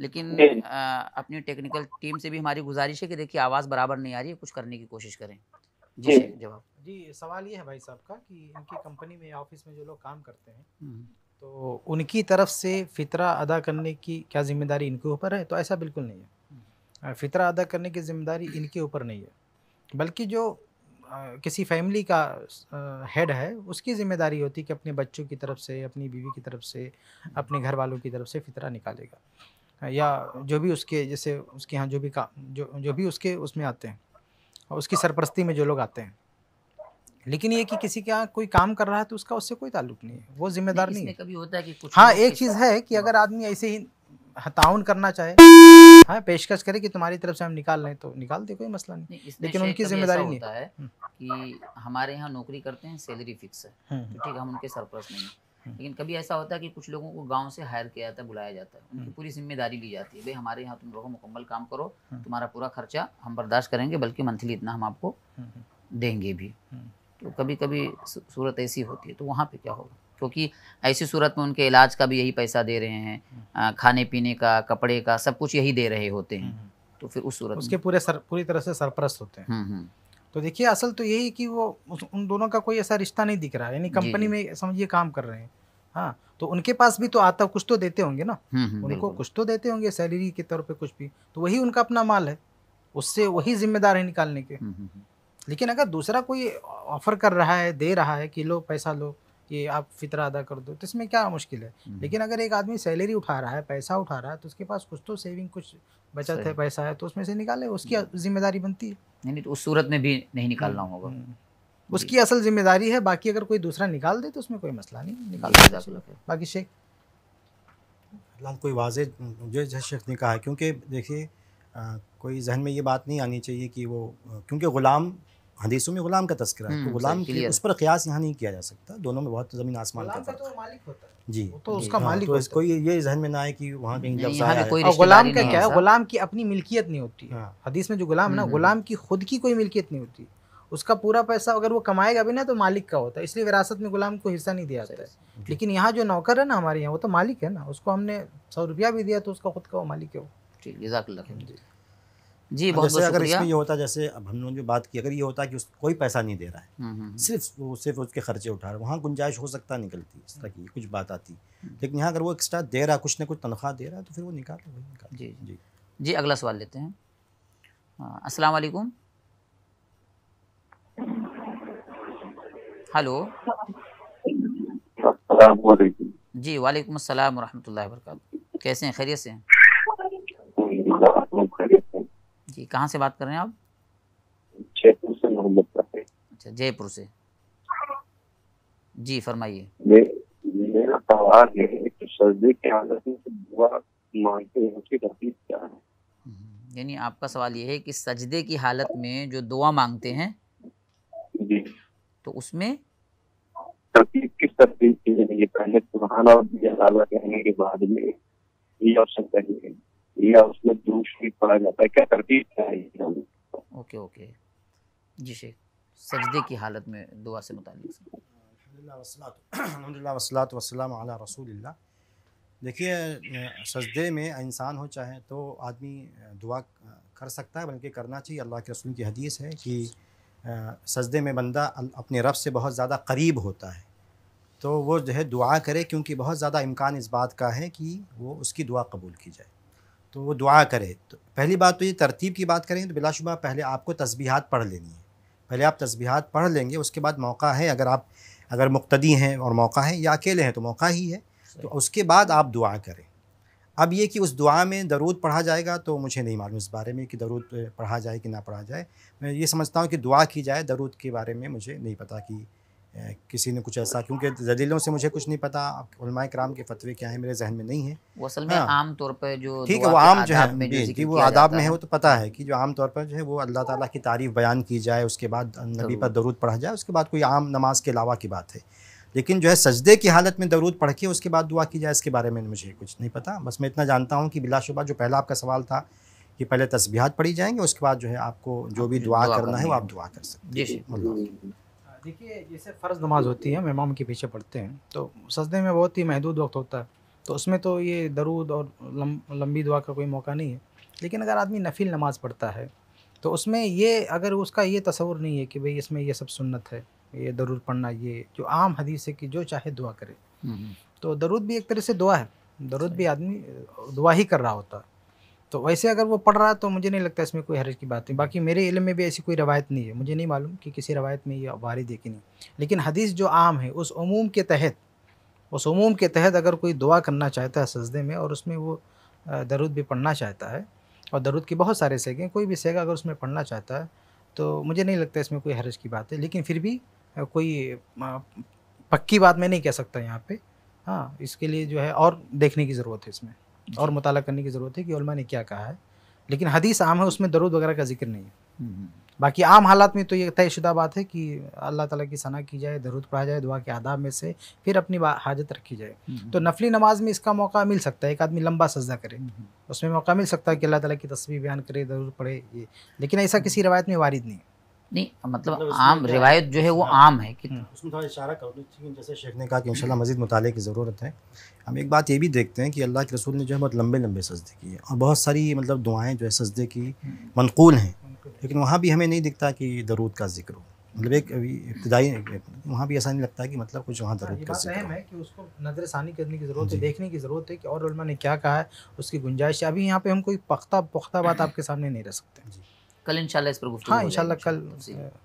लेकिन अपनी टेक्निकल टीम से भी हमारी गुजारिश है कि देखिए आवाज़ बराबर नहीं आ रही है कुछ करने की कोशिश करें जी जवाब जी सवाल ये है भाई साहब का कि इनकी कंपनी में ऑफिस में जो लोग काम करते हैं हम्म। तो उनकी तरफ से फितरा अदा करने की क्या जिम्मेदारी इनके ऊपर है तो ऐसा बिल्कुल नहीं है फितरा अदा करने की जिम्मेदारी इनके ऊपर नहीं है बल्कि जो किसी फैमिली का हेड है उसकी ज़िम्मेदारी होती है कि अपने बच्चों की तरफ से अपनी बीवी की तरफ से अपने घर वालों की तरफ से फितरा निकालेगा या जो भी उसके जैसे उसके यहाँ जो भी का जो जो भी उसके उसमें आते हैं और उसकी सरपरस्ती में जो लोग आते हैं लेकिन ये कि किसी का कोई काम कर रहा है तो उसका उससे कोई ताल्लुक नहीं है वो जिम्मेदार नहीं, है कभी होता है कि कुछ हाँ एक चीज़ है कि हाँ। अगर आदमी ऐसे ही हताउन करना चाहे हाँ पेशकश करे कि तुम्हारी तरफ से हम निकाल लें तो निकाल दे कोई मसला नहीं, नहीं लेकिन उनकी जिम्मेदारी नहीं है हम्म। कि हमारे यहाँ नौकरी करते हैं सैलरी फिक्स है हम्म। तो ठीक है हम उनके सरप्रस्त नहीं हम्म। लेकिन कभी ऐसा होता है कि कुछ लोगों को गांव से हायर किया जाता है बुलाया जाता है उनकी हम्म। पूरी जिम्मेदारी ली जाती है भाई हमारे यहाँ तुम लोग मुकम्मल काम करो हम्म। तुम्हारा पूरा खर्चा हम बर्दाश्त करेंगे बल्कि मंथली इतना हम आपको देंगे भी तो कभी कभी सूरत ऐसी होती है तो वहाँ पे क्या होगा क्योंकि ऐसी सूरत में उनके इलाज का भी यही पैसा दे रहे हैं खाने पीने का कपड़े का सब कुछ यही दे रहे होते हैं तो फिर उस सूरत उसके पूरे सर, पूरी तरह से सरप्रस्त होते हैं तो देखिए असल तो यही कि वो उन दोनों का कोई ऐसा रिश्ता नहीं दिख रहा है यानी कंपनी में समझिए काम कर रहे हैं हाँ तो उनके पास भी तो आता कुछ तो देते होंगे ना हम्म, हम्म, उनको कुछ तो देते होंगे सैलरी के तौर पे कुछ भी तो वही उनका अपना माल है उससे वही जिम्मेदार है निकालने के हम्म, लेकिन अगर दूसरा कोई ऑफर कर रहा है दे रहा है कि लो पैसा लो ये आप फितरा अदा कर दो तो इसमें क्या मुश्किल है हम्म। लेकिन अगर एक आदमी सैलरी उठा रहा है पैसा उठा रहा है तो उसके पास कुछ तो सेविंग कुछ बचत है पैसा है तो उसमें से निकाले उसकी हम्म। जिम्मेदारी बनती है नहीं तो उस सूरत में भी नहीं निकालना हम्म, होगा उसकी असल जिम्मेदारी है बाकी अगर कोई दूसरा निकाल दे तो उसमें कोई मसला नहीं निकाल दिया जा बाकी शेख फिलहाल कोई वाज जो जज शेख ने कहा है क्योंकि देखिए कोई जहन में ये बात नहीं आनी चाहिए कि वो क्योंकि ग़ुलाम हदीसों में गुलाम का तस्करा है तो हम्म, गुलाम के लिए उस पर क्यास यहाँ नहीं किया जा सकता दोनों में बहुत ज़मीन आसमान का फर्क तो है जी तो उसका हाँ, मालिक तो होता कोई ये जहन में ना आए कि वहाँ कहीं जब लफ्ज तो गुलाम का क्या है गुलाम की अपनी मिल्कियत नहीं होती हाँ। हदीस में जो गुलाम ना हम्म, हम्म। गुलाम की खुद की कोई मिल्कियत नहीं होती उसका पूरा पैसा अगर वो कमाएगा भी ना तो मालिक का होता है इसलिए विरासत में गुलाम को हिस्सा नहीं दिया जाता है लेकिन यहाँ जो नौकर है ना हमारे यहाँ वो तो मालिक है ना उसको हमने सौ रुपया भी दिया तो उसका खुद का वो मालिक है वो ठीक जजाकल्ला जी बहुत जैसे बहुत अगर इसमें ये होता जैसे अब हम लोग जो बात की अगर ये होता कि उस कोई पैसा नहीं दे रहा है हम्म, हम्म, हम्म। सिर्फ वो सिर्फ उसके खर्चे उठा रहा वहाँ गुंजाइश हो सकता निकलती इस तरह की कुछ बात आती लेकिन यहाँ अगर वो एक्स्ट्रा दे रहा कुछ ना कुछ तनख्वाह दे रहा है तो फिर वो निकाल वही निकाल जी जी जी अगला सवाल लेते हैं हाँ, असल हेलो जी वालेकुम असलम वरहमतुल्लाहि वबरकातुहू कैसे हैं खैरियत से हैं जी कहाँ से बात कर रहे हैं आप जयपुर से मोहम्मद अच्छा जयपुर से जी फरमाइए मेरा सवाल है कि सर्दी की में दुआ मांगते हैं उसकी तकलीफ क्या है हम्म, यानी आपका सवाल ये है कि सजदे की हालत में जो दुआ मांगते हैं तो उसमें तरतीब किस तरतीब की पहले सुबहाना और कहने के बाद में ये कहेंगे या उसमें दूर भी पड़ा जाता है क्या करती है ओके ओके जी शेख सजदे की हालत में दुआ से मुतालिक अलहमदिल्ला वसलात वसलाम आला रसूलिल्लाह देखिए सजदे में इंसान हो चाहे तो आदमी दुआ कर सकता है बल्कि करना चाहिए अल्लाह के रसूल की हदीस है कि सजदे में बंदा अपने रब से बहुत ज़्यादा करीब होता है तो वो जो है दुआ करे क्योंकि बहुत ज़्यादा इम्कान इस बात का है कि वो उसकी दुआ कबूल की जाए तो वो दुआ करे तो पहली बात तो ये तरतीब की बात करें तो बिलाशुबा पहले आपको तस्बीहात पढ़ लेनी है पहले आप तस्बीहात पढ़ लेंगे उसके बाद मौका है अगर आप अगर मुख्तदी हैं और मौका है या अकेले हैं तो मौका ही है तो उसके बाद आप दुआ करें अब ये कि उस दुआ में दरूद पढ़ा जाएगा तो मुझे नहीं मालूम इस बारे में कि दरूद पढ़ा जाए कि ना पढ़ा जाए मैं ये समझता हूँ कि दुआ की जाए दरूद के बारे में मुझे नहीं पता कि किसी ने कुछ ऐसा क्योंकि जदीलों से मुझे कुछ नहीं पता उलमा कराम के फतवे क्या है मेरे जहन में नहीं है असल में हाँ। आम तौर पर जो ठीक है वो आम जो है जी वो आदाब में है वो तो पता है कि जो आम तौर पर जो है वो अल्लाह ताला की तारीफ़ बयान की जाए उसके बाद नबी पर दरूद पढ़ा जाए उसके बाद कोई आम नमाज के अलावा की बात है लेकिन जो है सजदे की हालत में दरूद पढ़ के उसके बाद दुआ की जाए इसके बारे में मुझे कुछ नहीं पता बस मैं इतना जानता हूँ कि बिलाशुबा जो पहला आपका सवाल था कि पहले तस्बीहात पढ़ी जाएंगे उसके बाद जो है आपको जो भी दुआ करना है वो आप दुआ कर सकते हैं देखिए जैसे फ़र्ज़ नमाज होती है हम इमाम के पीछे पढ़ते हैं तो सजदे में बहुत ही महदूद वक्त होता है तो उसमें तो ये दरूद और लम, लंबी दुआ का कोई मौका नहीं है लेकिन अगर आदमी नफिल नमाज पढ़ता है तो उसमें ये अगर उसका ये तस्वुर नहीं है कि भाई इसमें ये सब सुन्नत है ये दरूद पढ़ना ये जो आम हदीस है कि जो चाहे दुआ करे हम्म, हम्म। तो दरूद भी एक तरह से दुआ है दरूद भी आदमी दुआ ही कर रहा होता है तो वैसे अगर वो पढ़ रहा है तो मुझे नहीं लगता इसमें कोई हरज की बात नहीं बाकी मेरे इलम में भी ऐसी कोई रवायत नहीं है मुझे नहीं मालूम कि किसी रवायत में ये वारद है कि नहीं लेकिन हदीस जो आम है उस उमूम के तहत उस उमूम के तहत अगर कोई दुआ करना चाहता है सजदे में और उसमें वो दरुद भी पढ़ना चाहता है और दरुद के बहुत सारे सेगें कोई भी सेगा अगर उसमें पढ़ना चाहता है तो मुझे नहीं लगता इसमें कोई हरज की बात है लेकिन फिर भी कोई पक्की बात मैं नहीं कह सकता यहाँ पर हाँ इसके लिए जो है और देखने की ज़रूरत है इसमें और मुताल करने की ज़रूरत है कि उलमा ने क्या कहा है लेकिन हदीस आम है उसमें दरूद वगैरह का जिक्र नहीं है हम्म, हम्म। बाकी आम हालात में तो ये तयशुदा बात है कि अल्लाह ताला की सना की जाए दरूद पढ़ा जाए दुआ के आदाब में से फिर अपनी हाजत रखी जाए हम्म, तो नफली नमाज में इसका मौका मिल सकता है एक आदमी लंबा सजदा करे उसमें मौका मिल सकता है कि अल्लाह ताला की तस्वीर बयान करे दरूद पढ़े ये लेकिन ऐसा किसी रवायत में वारिद नहीं है नहीं मतलब, मतलब आम रिवायत जो है वो आम है कि हम्म। उसमें थोड़ा इशारा कर दूँ जैसे शेख ने कहा कि इंशाल्लाह मजीद मुताले की ज़रूरत है हम एक बात ये भी देखते हैं कि अल्लाह के रसूल ने जो है बहुत लंबे लंबे सजदे किए और बहुत सारी मतलब दुआएँ जो है सजदे की हम्म। मनकूल हैं लेकिन वहाँ भी हमें नहीं दिखता कि दरूद का जिक्र हो मतलब एक अभी इब्तदाई वहाँ भी ऐसा नहीं लगता कि मतलब कुछ वहाँ दरूद का जिक्र है कि उसको नजर सानी करने की ज़रूरत है देखने की ज़रूरत है कि और ने क्या कहा है उसकी गुंजाइश अभी यहाँ पे हम कोई पख्ता पुख्ता बात आपके सामने नहीं रह सकते जी कल इंशाल्लाह इस पर गुफ्तु हाँ इंशाल्लाह कल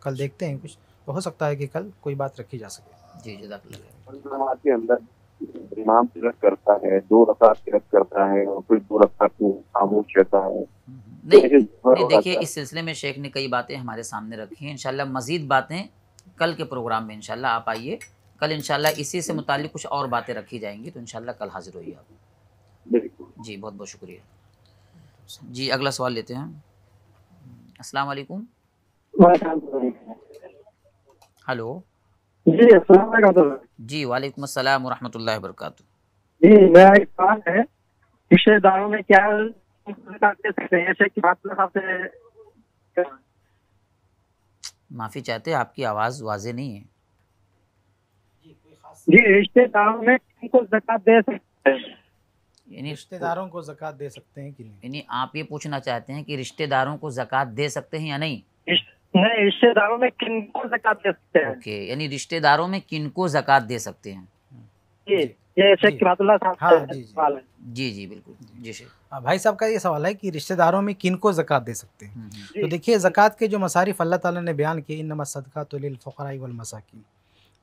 कल देखते हैं कुछ हो सकता है कि कल कोई बात रखी जा सके जी जजाकल्ला के अंदर इमाम तिलक करता है दो रकात तिलक करता है और फिर दो रकात को खामोश रहता है नहीं नहीं देखिए इस सिलसिले में शेख ने कई बातें हमारे सामने रखी हैं इंशाल्लाह मज़ीद बातें कल के प्रोग्राम में इंशाल्लाह आप आइए कल इंशाल्लाह इसी से मुतालिक कुछ और बातें रखी जाएंगी तो इंशाल्लाह कल हाजिर होइए आप जी बहुत बहुत शुक्रिया जी अगला सवाल लेते हैं अस्सलाम वालेकुम हेलो जी अस्सलाम वालेकुम जी वालेकुम अस्सलाम व व बरकातहू जी मेरा एक सवाल है रिश्तेदारों में क्या माफी चाहते हैं आपकी आवाज वाजे नहीं है जी रिश्तेदारों में किनको जक़ात दे सकते हैं यानी रिश्तेदारों को जक़ात दे सकते हैं कि नहीं यानी आप ये पूछना चाहते हैं कि रिश्तेदारों को जक़ात दे सकते हैं या नहीं नहीं रिश्तेदारों में किन को जक़ात दे सकते हैं ओके यानी रिश्तेदारों में किन को जक़ात दे सकते हैं जी जी हाँ, बिल्कुल जी शेख हाँ, भाई साहब का ये सवाल है कि रिश्तेदारों में किन को जक़ात दे सकते हैं हम्म, हम्म। तो देखिए जक़ात के जो मसारिफ अल्लाह ताला ने बयान किए इन सदका तो फ़कराई वलमसाकिन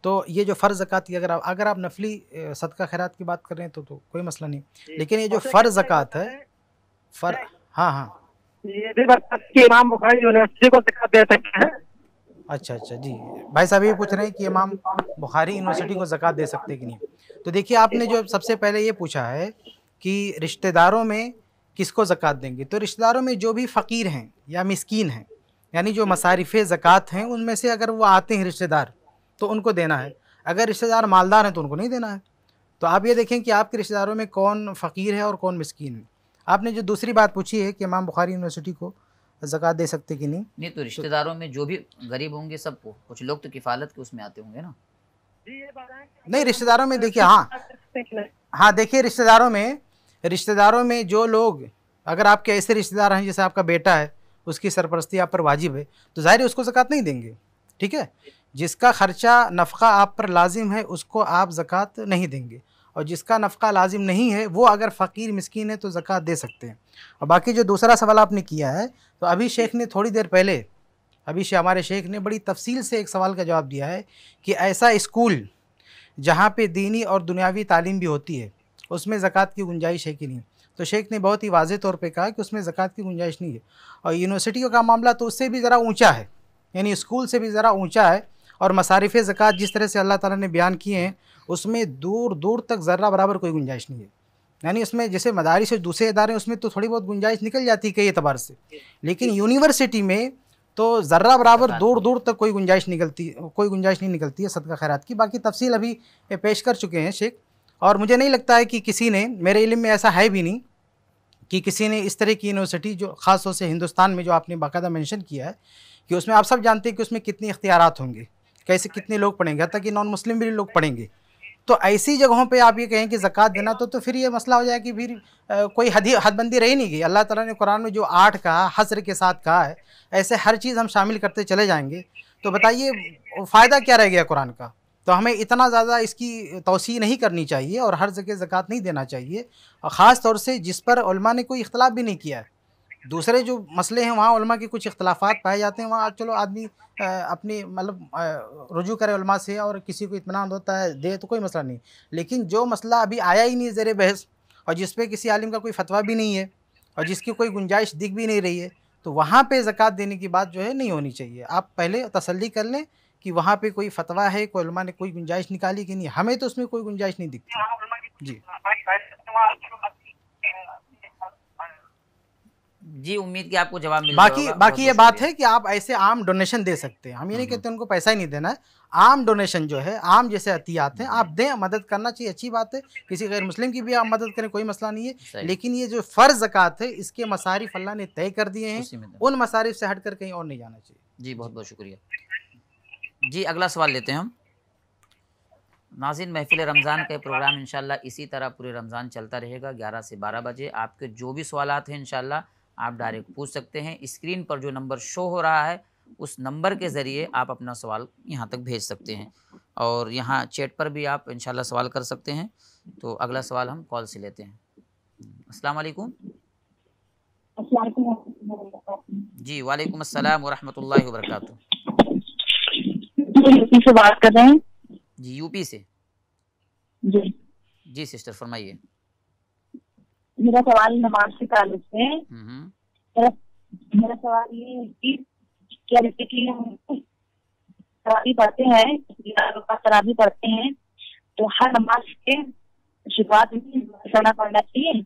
तो ये जो फ़र्ज़ ज़क़ात की अगर आप अगर आप नफली सदका खैरात की बात करें तो, तो कोई मसला नहीं लेकिन ये जो फ़र्ज़ ज़क़ात है फ़र हाँ हाँ सकते हैं अच्छा अच्छा जी भाई साहब ये पूछ रहे हैं कि इमाम बुखारी यूनिवर्सिटी को ज़क़़त दे सकते कि नहीं तो देखिए आपने जो सबसे पहले ये पूछा है कि रिश्तेदारों में किसको ज़क़़त देंगे तो रिश्तेदारों में जो भी फ़कीर हैं या मिसकीन हैं यानी जो मसारफ़ ज़क़़त हैं उनमें से अगर वो आते हैं रिश्तेदार तो उनको देना है अगर रिश्तेदार मालदार हैं तो उनको नहीं देना है तो आप ये देखें कि आपके रिश्तेदारों में कौन फ़कीर है और कौन मस्किन है आपने जो दूसरी बात पूछी है कि इमाम बुखारी यूनिवर्सिटी को जक़ात दे सकते कि नहीं नहीं तो, तो रिश्तेदारों में जो भी गरीब होंगे सबको कुछ लोग तो किफ़ालत के उसमें आते होंगे ना नहीं रिश्तेदारों में देखिए हाँ हाँ देखिए रिश्तेदारों में रिश्तेदारों में जो लोग अगर आपके ऐसे रिश्तेदार हैं जैसे आपका बेटा है उसकी सरपरस्ती आप पर वाजिब है तो ज़ाहिर उसको जक़ात नहीं देंगे ठीक है जिसका ख़र्चा नफ़ा आप पर लाजिम है उसको आप ज़क़़त नहीं देंगे और जिसका नफ़ा लाजिम नहीं है वो अगर फ़कीर मस्किन है तो ज़क़़त दे सकते हैं और बाकी जो दूसरा सवाल आपने किया है तो अभी शेख ने थोड़ी देर पहले अभी हमारे शेख ने बड़ी तफसील से एक सवाल का जवाब दिया है कि ऐसा इस्कूल जहाँ पर दीनी और दुनियावी तालीम भी होती है उसमें ज़क़़त की गुंजाइश है कि नहीं तो शेख ने बहुत ही वाज तौर पर कहा कि उसमें ज़क़़त की गुंजाइश नहीं है और यूनिवर्सिटियों का मामला तो उससे भी ज़रा ऊँचा है यानी स्कूल से भी ज़रा ऊँचा है और मसारिफ़ ज़क़़त जिस तरह से अल्लाह ताला ने बयान किए हैं उसमें दूर दूर तक ज़र्रा बराबर कोई गुंजाइश नहीं है यानी उसमें जैसे मदारी से दूसरे इदारे हैं उसमें तो थोड़ी बहुत गुंजाइश निकल जाती है कई एतबार से लेकिन यूनिवर्सिटी में तो ज़र्रा बराबर दूर दूर तक कोई गुंजाइश निकलती कोई गुंजाइश नहीं निकलती है सदका खैरात की बाकी तफसील अभी पेश कर चुके हैं शेख और मुझे नहीं लगता है कि किसी ने मेरे इलम में ऐसा है भी नहीं कि किसी ने इस तरह की यूनिवर्सिटी जो ख़ास तौर से हिंदुस्तान में जो आपने बाकायदा मेंशन किया है कि उसमें आप सब जानते हैं कि उसमें कितने इख्तियार होंगे कैसे कितने लोग पढ़ेंगे हत्या कि नॉन मुस्लिम भी लोग पढ़ेंगे तो ऐसी जगहों पे आप ये कहें कि ज़क़़त देना तो तो फिर ये मसला हो जाए कि फिर कोई हदी हदबंदी रही नहीं गई अल्लाह ताला ने कुरान में जो आठ कहा हसर के साथ कहा है ऐसे हर चीज़ हम शामिल करते चले जाएंगे तो बताइए फ़ायदा क्या रह गया कुरान का तो हमें इतना ज़्यादा इसकी तोसी नहीं करनी चाहिए और हर जगह ज़क़़त नहीं देना चाहिए और ख़ास तौर से जिस पर ने कोई इख्तलाफ भी नहीं किया है दूसरे जो मसले हैं वहाँ के कुछ इख्लाफा पाए जाते हैं वहाँ चलो आदमी अपनी मतलब रुजू करे उलमा से और किसी को इतमान होता है दे तो कोई मसला नहीं लेकिन जो मसला अभी आया ही नहीं ज़र बहस और जिस पर किसी आलिम का कोई फतवा भी नहीं है और जिसकी कोई गुंजाइश दिख भी नहीं रही है तो वहाँ पे ज़क़़त देने की बात जो है नहीं होनी चाहिए आप पहले तसल्ली कर लें कि वहाँ पे कोई फतवा है कोई ने कोई गुंजाइश निकाली कि नहीं हमें तो उसमें कोई गुंजाइश नहीं दिखती जी जी उम्मीद की आपको जवाब मिल बाकी बाकी ये बात है कि आप ऐसे आम डोनेशन दे सकते हैं हम ये नहीं हम्म, कहते हम्म। उनको पैसा ही नहीं देना है आम डोनेशन जो है आम जैसे अतियात हैं आप हम्म। दें मदद करना चाहिए अच्छी बात है किसी गैर मुस्लिम की भी आप मदद करें कोई मसला नहीं है लेकिन ये जो फ़र्ज अकात है इसके मसारिफ अल्लाह ने तय कर दिए हैं उन मसारिफ से हट कर कहीं और नहीं जाना चाहिए जी बहुत बहुत शुक्रिया जी अगला सवाल लेते हैं हम नाजिन महफिल रमज़ान का प्रोग्राम इनशाला इसी तरह पूरे रमज़ान चलता रहेगा ग्यारह से बारह बजे आपके जो भी सवाल हैं इन आप डायरेक्ट पूछ सकते हैं स्क्रीन पर जो नंबर शो हो रहा है उस नंबर के ज़रिए आप अपना सवाल यहाँ तक भेज सकते हैं और यहाँ चैट पर भी आप इन सवाल कर सकते हैं तो अगला सवाल हम कॉल से लेते हैं अस्सलाम वालेकुम जी वालेकुम अस्सलाम वरहमतुल्लाहि वरक से बात कर रहे हैं जी यूपी से जी जी सिस्टर फरमाइए मेरा सवाल नमाज से ताल्लुक है हम्म। मेरा मेरा सवाल ये है कि क्या जैसे कि हम शराबी पढ़ते हैं शराबी पढ़ते हैं तो हर नमाज के शुरुआत में सना पढ़ना चाहिए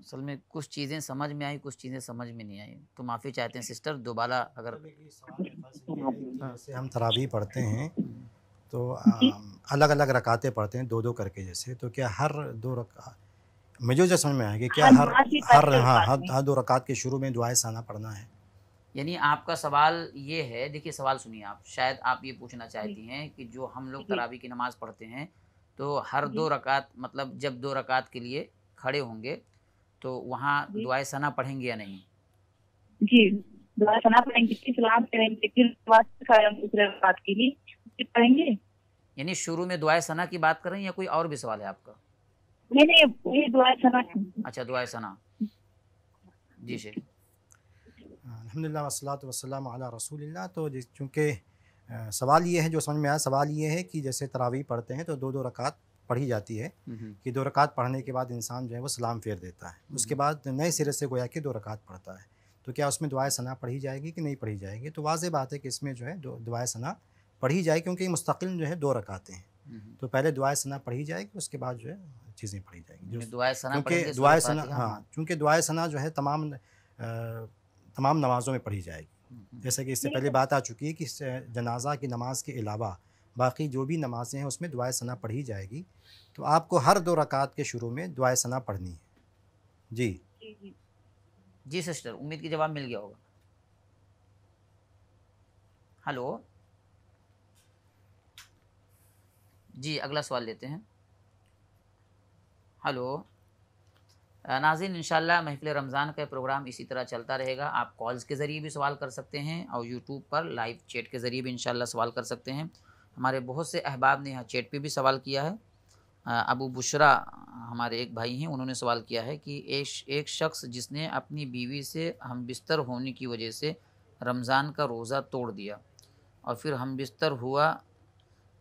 असल में कुछ चीज़ें समझ में आई कुछ चीज़ें समझ में नहीं आई तो माफ़ी चाहते हैं सिस्टर दोबारा अगर हम तरावी पढ़ते हैं तो अलग अलग रकाते पढ़ते हैं दो दो करके जैसे तो क्या हर दो रका मुझे जो समझ में आया कि क्या हर हर हाँ हर, हाँ, हर दो रकात के शुरू में दुआए साना पढ़ना है यानी आपका सवाल ये है देखिए सवाल सुनिए आप शायद आप ये पूछना चाहती हैं कि जो हम लोग तरावी की नमाज़ पढ़ते हैं तो हर दो रकात मतलब जब दो रकात के लिए खड़े होंगे तो वहाँ दुआए सना पढ़ेंगे या नहीं जी दुआ सना पढ़ेंगे फिर खड़े होंगे के लिए सीख पाएंगे यानी शुरू में दुआए सना की बात करें या कोई और भी सवाल है आपका नहीं नहीं ये दुआए सना अच्छा दुआए सना जी शेख अलहमदिल्ला वसलात वसलम रसूलिल्लाह तो चूँकि सवाल ये है जो समझ में आया सवाल ये है कि जैसे तरावी पढ़ते हैं तो दो दो रकात पढ़ी जाती है हम्म, हम्म। कि दो रकात पढ़ने के बाद इंसान जो है वो सलाम फेर देता है हम्म। उसके बाद नए सिरे से गोया कि दो रकात पढ़ता है तो क्या उसमें दुआ सना पढ़ी जाएगी कि नहीं पढ़ी जाएगी तो वाज बात है कि इसमें जो है दुआ सना पढ़ी जाए क्योंकि मुस्तकिल जो है दो रकाते हैं हम्म। तो पहले दुआ सना पढ़ी जाएगी उसके बाद जो है चीज़ें पढ़ी जाएंगी दुआ क्योंकि दुआ सना हाँ चूँकि दुआ सना जो है तमाम तमाम नमाज़ों में पढ़ी जाएगी हम्म। जैसे कि इससे पहले तो बात आ चुकी है कि जनाजा की नमाज के अलावा बाकी जो भी नमाज़ें हैं उसमें दुआ सना पढ़ी जाएगी तो आपको हर दो रकात के शुरू में दुआ सना पढ़नी है जी जी सिस्टर उम्मीद की जवाब मिल गया होगा हेलो जी अगला सवाल लेते हैं हेलो नाजिन इंशाल्लाह महफिल रमज़ान का प्रोग्राम इसी तरह चलता रहेगा आप कॉल्स के ज़रिए भी सवाल कर सकते हैं और यूट्यूब पर लाइव चैट के ज़रिए भी इंशाल्लाह सवाल कर सकते हैं हमारे बहुत से अहबाब ने यहाँ चैट पे भी सवाल किया है अबू बुशरा हमारे एक भाई हैं उन्होंने सवाल किया है कि एक एक शख्स जिसने अपनी बीवी से हम बिस्तर होने की वजह से रमज़ान का रोज़ा तोड़ दिया और फिर हम बिस्तर हुआ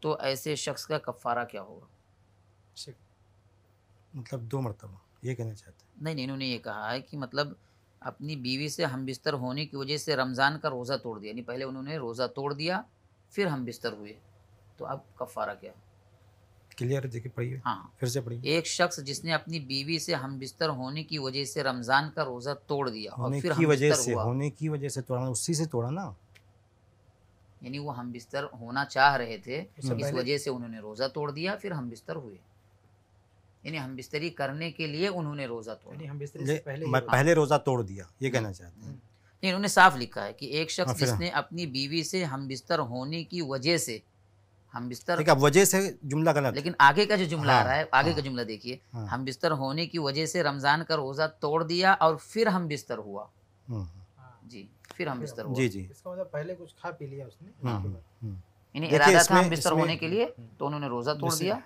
तो ऐसे शख्स का कफ़ारा क्या होगा मतलब दो मरतबा ये कहना चाहते हैं नहीं नहीं इन्होंने ये कहा है कि मतलब अपनी बीवी से हम बिस्तर होने की वजह से रमज़ान का रोज़ा तोड़ दिया यानी पहले उन्होंने रोज़ा तोड़ दिया फिर हम बिस्तर हुए तो अब कफ़ारा क्या है क्लियर देखिए पढ़िए हाँ फिर से पढ़िए एक शख्स जिसने अपनी बीवी से हम बिस्तर होने की वजह से रमज़ान का रोज़ा तोड़ दिया होने और फिर की वजह से होने की वजह से तोड़ा उसी से तोड़ा ना यानी वो हम बिस्तर होना चाह रहे थे इस वजह से उन्होंने रोज़ा तोड़ दिया फिर हम बिस्तर हुए यानी हम बिस्तरी करने के लिए उन्होंने रोज़ा तोड़ा पहले पहले रोज़ा तोड़ दिया ये कहना हम्म। चाहते हैं इन्होंने साफ लिखा है कि एक हाँ, शख्स हाँ। जिसने अपनी बीवी से हम बिस्तर होने की वजह से हम बिस्तर वजह से जुमला गलत लेकिन आगे का जो जुमला हाँ, आ रहा है आगे हाँ, का जुमला देखिए हाँ, हम बिस्तर होने की वजह से रमज़ान का रोज़ा तोड़ दिया और फिर हम बिस्तर हुआ हम्म, हम्म। फिर हम बिस्तर जी जी इसका मतलब पहले कुछ खा पी लिया उसने हाँ, हाँ, हाँ। देखिये इरादा था बिस्तर होने के लिए तो उन्होंने रोज़ा तोड़ दिया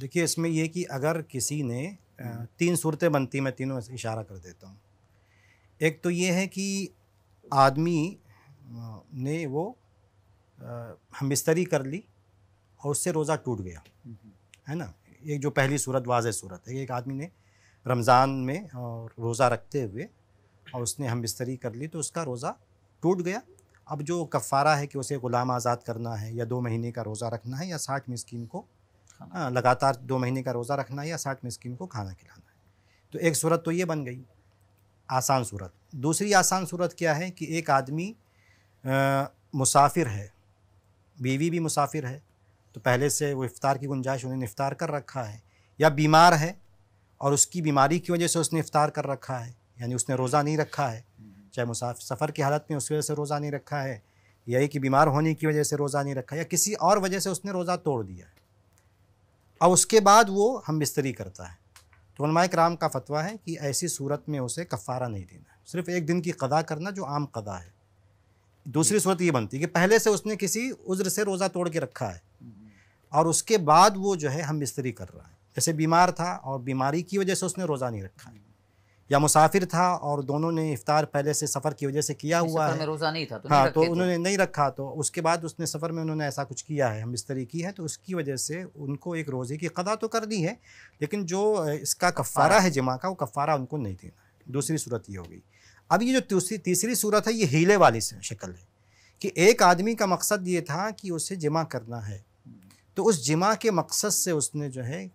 देखिए इसमें यह कि अगर किसी ने हम्म। तीन सूरतें बनती मैं तीनों इशारा कर देता हूँ एक तो ये है कि आदमी ने वो हम बिस्तरी कर ली और उससे रोज़ा टूट गया हम्म। है ना एक जो पहली सूरत वाज सूरत है एक आदमी ने रमज़ान में और रोज़ा रखते हुए और उसने हम बिस्तरी कर ली तो उसका रोज़ा टूट गया अब जो कफ़ारा है कि उसे ग़ुलाम आज़ाद करना है या दो महीने का रोज़ा रखना है या साठ मिसकिन को हाँ, लगातार दो महीने का रोज़ा रखना है या साठ मिसकिन को खाना खिलाना है तो एक सूरत तो ये बन गई आसान सूरत दूसरी आसान सूरत क्या है कि एक आदमी मुसाफिर है बीवी भी मुसाफिर है तो पहले से वो इफ़ार की गुंजाइश उन्होंने इफ़ार कर रखा है या बीमार है और उसकी बीमारी की वजह से उसने इफ़ार कर रखा है यानी उसने रोज़ा नहीं रखा है चाहे मुसाफ सफ़र की हालत में उसकी वजह से रोज़ा नहीं रखा है यही कि बीमार होने की वजह से रोज़ा नहीं रखा या किसी और वजह से उसने रोज़ा तोड़ दिया है और उसके बाद वो हम बिस्तरी करता है तो कराम का फतवा है कि ऐसी सूरत में उसे कफ़ारा नहीं देना सिर्फ एक दिन की कदा करना जो आम कदा है दूसरी सूरत ये बनती है कि पहले से उसने किसी उज्र से रोज़ा तोड़ के रखा है हम्म। और उसके बाद वो जो है हम बिस्तरी कर रहा है जैसे बीमार था और बीमारी की वजह से उसने रोज़ा नहीं रखा है या मुसाफिर था और दोनों ने इफ्तार पहले से सफ़र की वजह से किया हुआ है रोज़ा नहीं था तो हाँ तो उन्होंने नहीं रखा तो उसके बाद उसने सफ़र में उन्होंने ऐसा कुछ किया है हम इस की है तो उसकी वजह से उनको एक रोज़े की कदा तो कर दी है लेकिन जो इसका कफ़ारा हाँ। है जमा का वो कफ़ारा उनको नहीं देना दूसरी सूरत ये हो गई अब ये जो तीसरी तीसरी सूरत है ये हीले वाली शक्ल है कि एक आदमी का मकसद ये था कि उसे जमा करना है तो उस जमा के मकसद से उसने जो है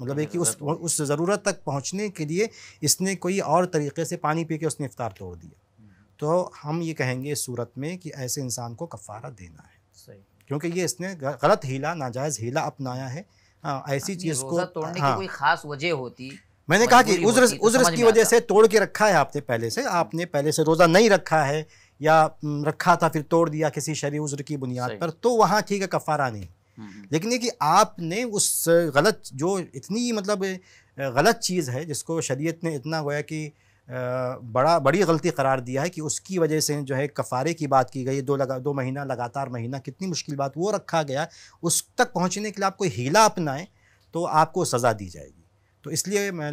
मतलब है कि उस उस ज़रूरत तक पहुँचने के लिए इसने कोई और तरीके से पानी पी के उसने इफ़ार तोड़ दिया हम्म। तो हम ये कहेंगे इस सूरत में कि ऐसे इंसान को कफ़ारा देना है सही क्योंकि ये इसने गलत हीला नाजायज़ हीला अपनाया है हाँ, ऐसी चीज़ को तोड़ने हाँ, की कोई ख़ास वजह होती मैंने कहा कि उज्र उज्र तो की वजह से तोड़ के रखा है आपने पहले से हम्म। आपने पहले से रोज़ा नहीं रखा है या हम्म, रखा था फिर तोड़ दिया किसी शरी उज्र की बुनियाद पर तो वहाँ ठीक है कफ़ारा नहीं हम्म। लेकिन ये कि आपने उस गलत जो इतनी मतलब गलत चीज़ है जिसको शरीयत ने इतना गोया कि बड़ा बड़ी गलती करार दिया है कि उसकी वजह से जो है कफ़ारे की बात की गई दो लगा दो महीना लगातार महीना कितनी मुश्किल बात वो रखा गया उस तक पहुंचने के लिए आप कोई हीला अपनाएं तो आपको सज़ा दी जाएगी तो इसलिए मैं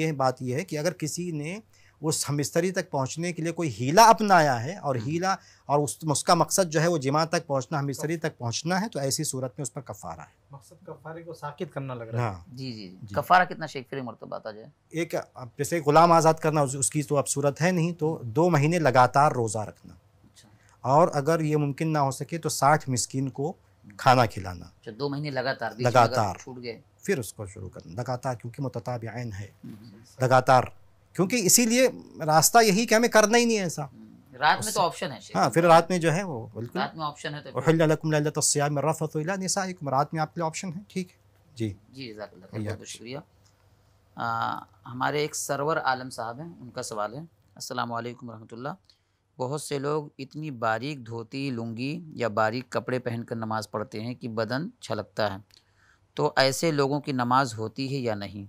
ये बात यह है कि अगर किसी ने उस हमस्तरी तक पहुंचने के लिए कोई हीला अपनाया है और हम्म। हीला और उस उसका मकसद जो है वो जिमा तक पहुँचना हम हमीसरी तक पहुँचना है तो ऐसी सूरत में उस पर कफ़ारा है मकसद कफ़ारे को साकित करना लग रहा है हाँ जी जी, जी। कफ़ारा कितना शेख फिर मरतबा आ जाए एक जैसे ग़ुलाम आज़ाद करना उस, उसकी तो अब सूरत है नहीं तो दो महीने लगातार रोज़ा रखना अच्छा। और अगर ये मुमकिन ना हो सके तो साठ मिस्किन को खाना खिलाना अच्छा, दो महीने लगातार लगातार छूट गए फिर उसको शुरू करना लगातार क्योंकि मुतताब है हम्म, हम्म। लगातार क्योंकि इसीलिए रास्ता यही कि हमें करना ही नहीं है ऐसा हम्म। रात में तो ऑप्शन है हाँ फिर रात में जो है वो बिल्कुल रात में ऑप्शन है तो रात में आपके लिए ऑप्शन है ठीक है जी जी बहुत शुक्रिया हमारे एक सरवर आलम साहब हैं उनका सवाल है अस्सलाम वालेकुम रहमतुल्लाह बहुत से लोग इतनी बारीक धोती लुंगी या बारीक कपड़े पहनकर नमाज़ पढ़ते हैं कि बदन छलकता है तो ऐसे लोगों की नमाज होती है या नहीं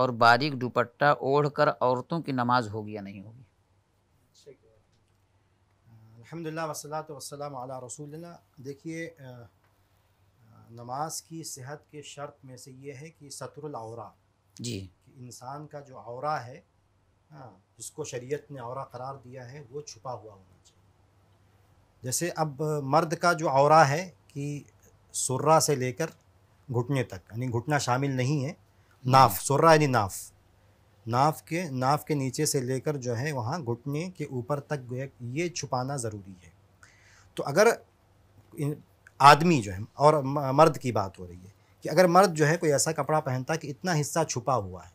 और बारीक दुपट्टा ओढ़ कर औरतों की नमाज होगी या नहीं होगी अल्हम्दुलिल्लाह वसलम वसलाम अला रसूलना देखिए नमाज की सेहत के शर्त में से ये है कि सतरौरा जी कि इंसान का जो औरा है हाँ जिसको शरीयत ने औरा करार दिया है वो छुपा हुआ होना चाहिए जैसे अब मर्द का जो औरा है कि सुर्रा से लेकर घुटने तक यानी घुटना शामिल नहीं है नाफ सुर्रा यानी नाफ़ नाफ के नाफ के नीचे से लेकर जो है वहाँ घुटने के ऊपर तक ये छुपाना ज़रूरी है तो अगर आदमी जो है और मर्द की बात हो रही है कि अगर मर्द जो है कोई ऐसा कपड़ा पहनता है कि इतना हिस्सा छुपा हुआ है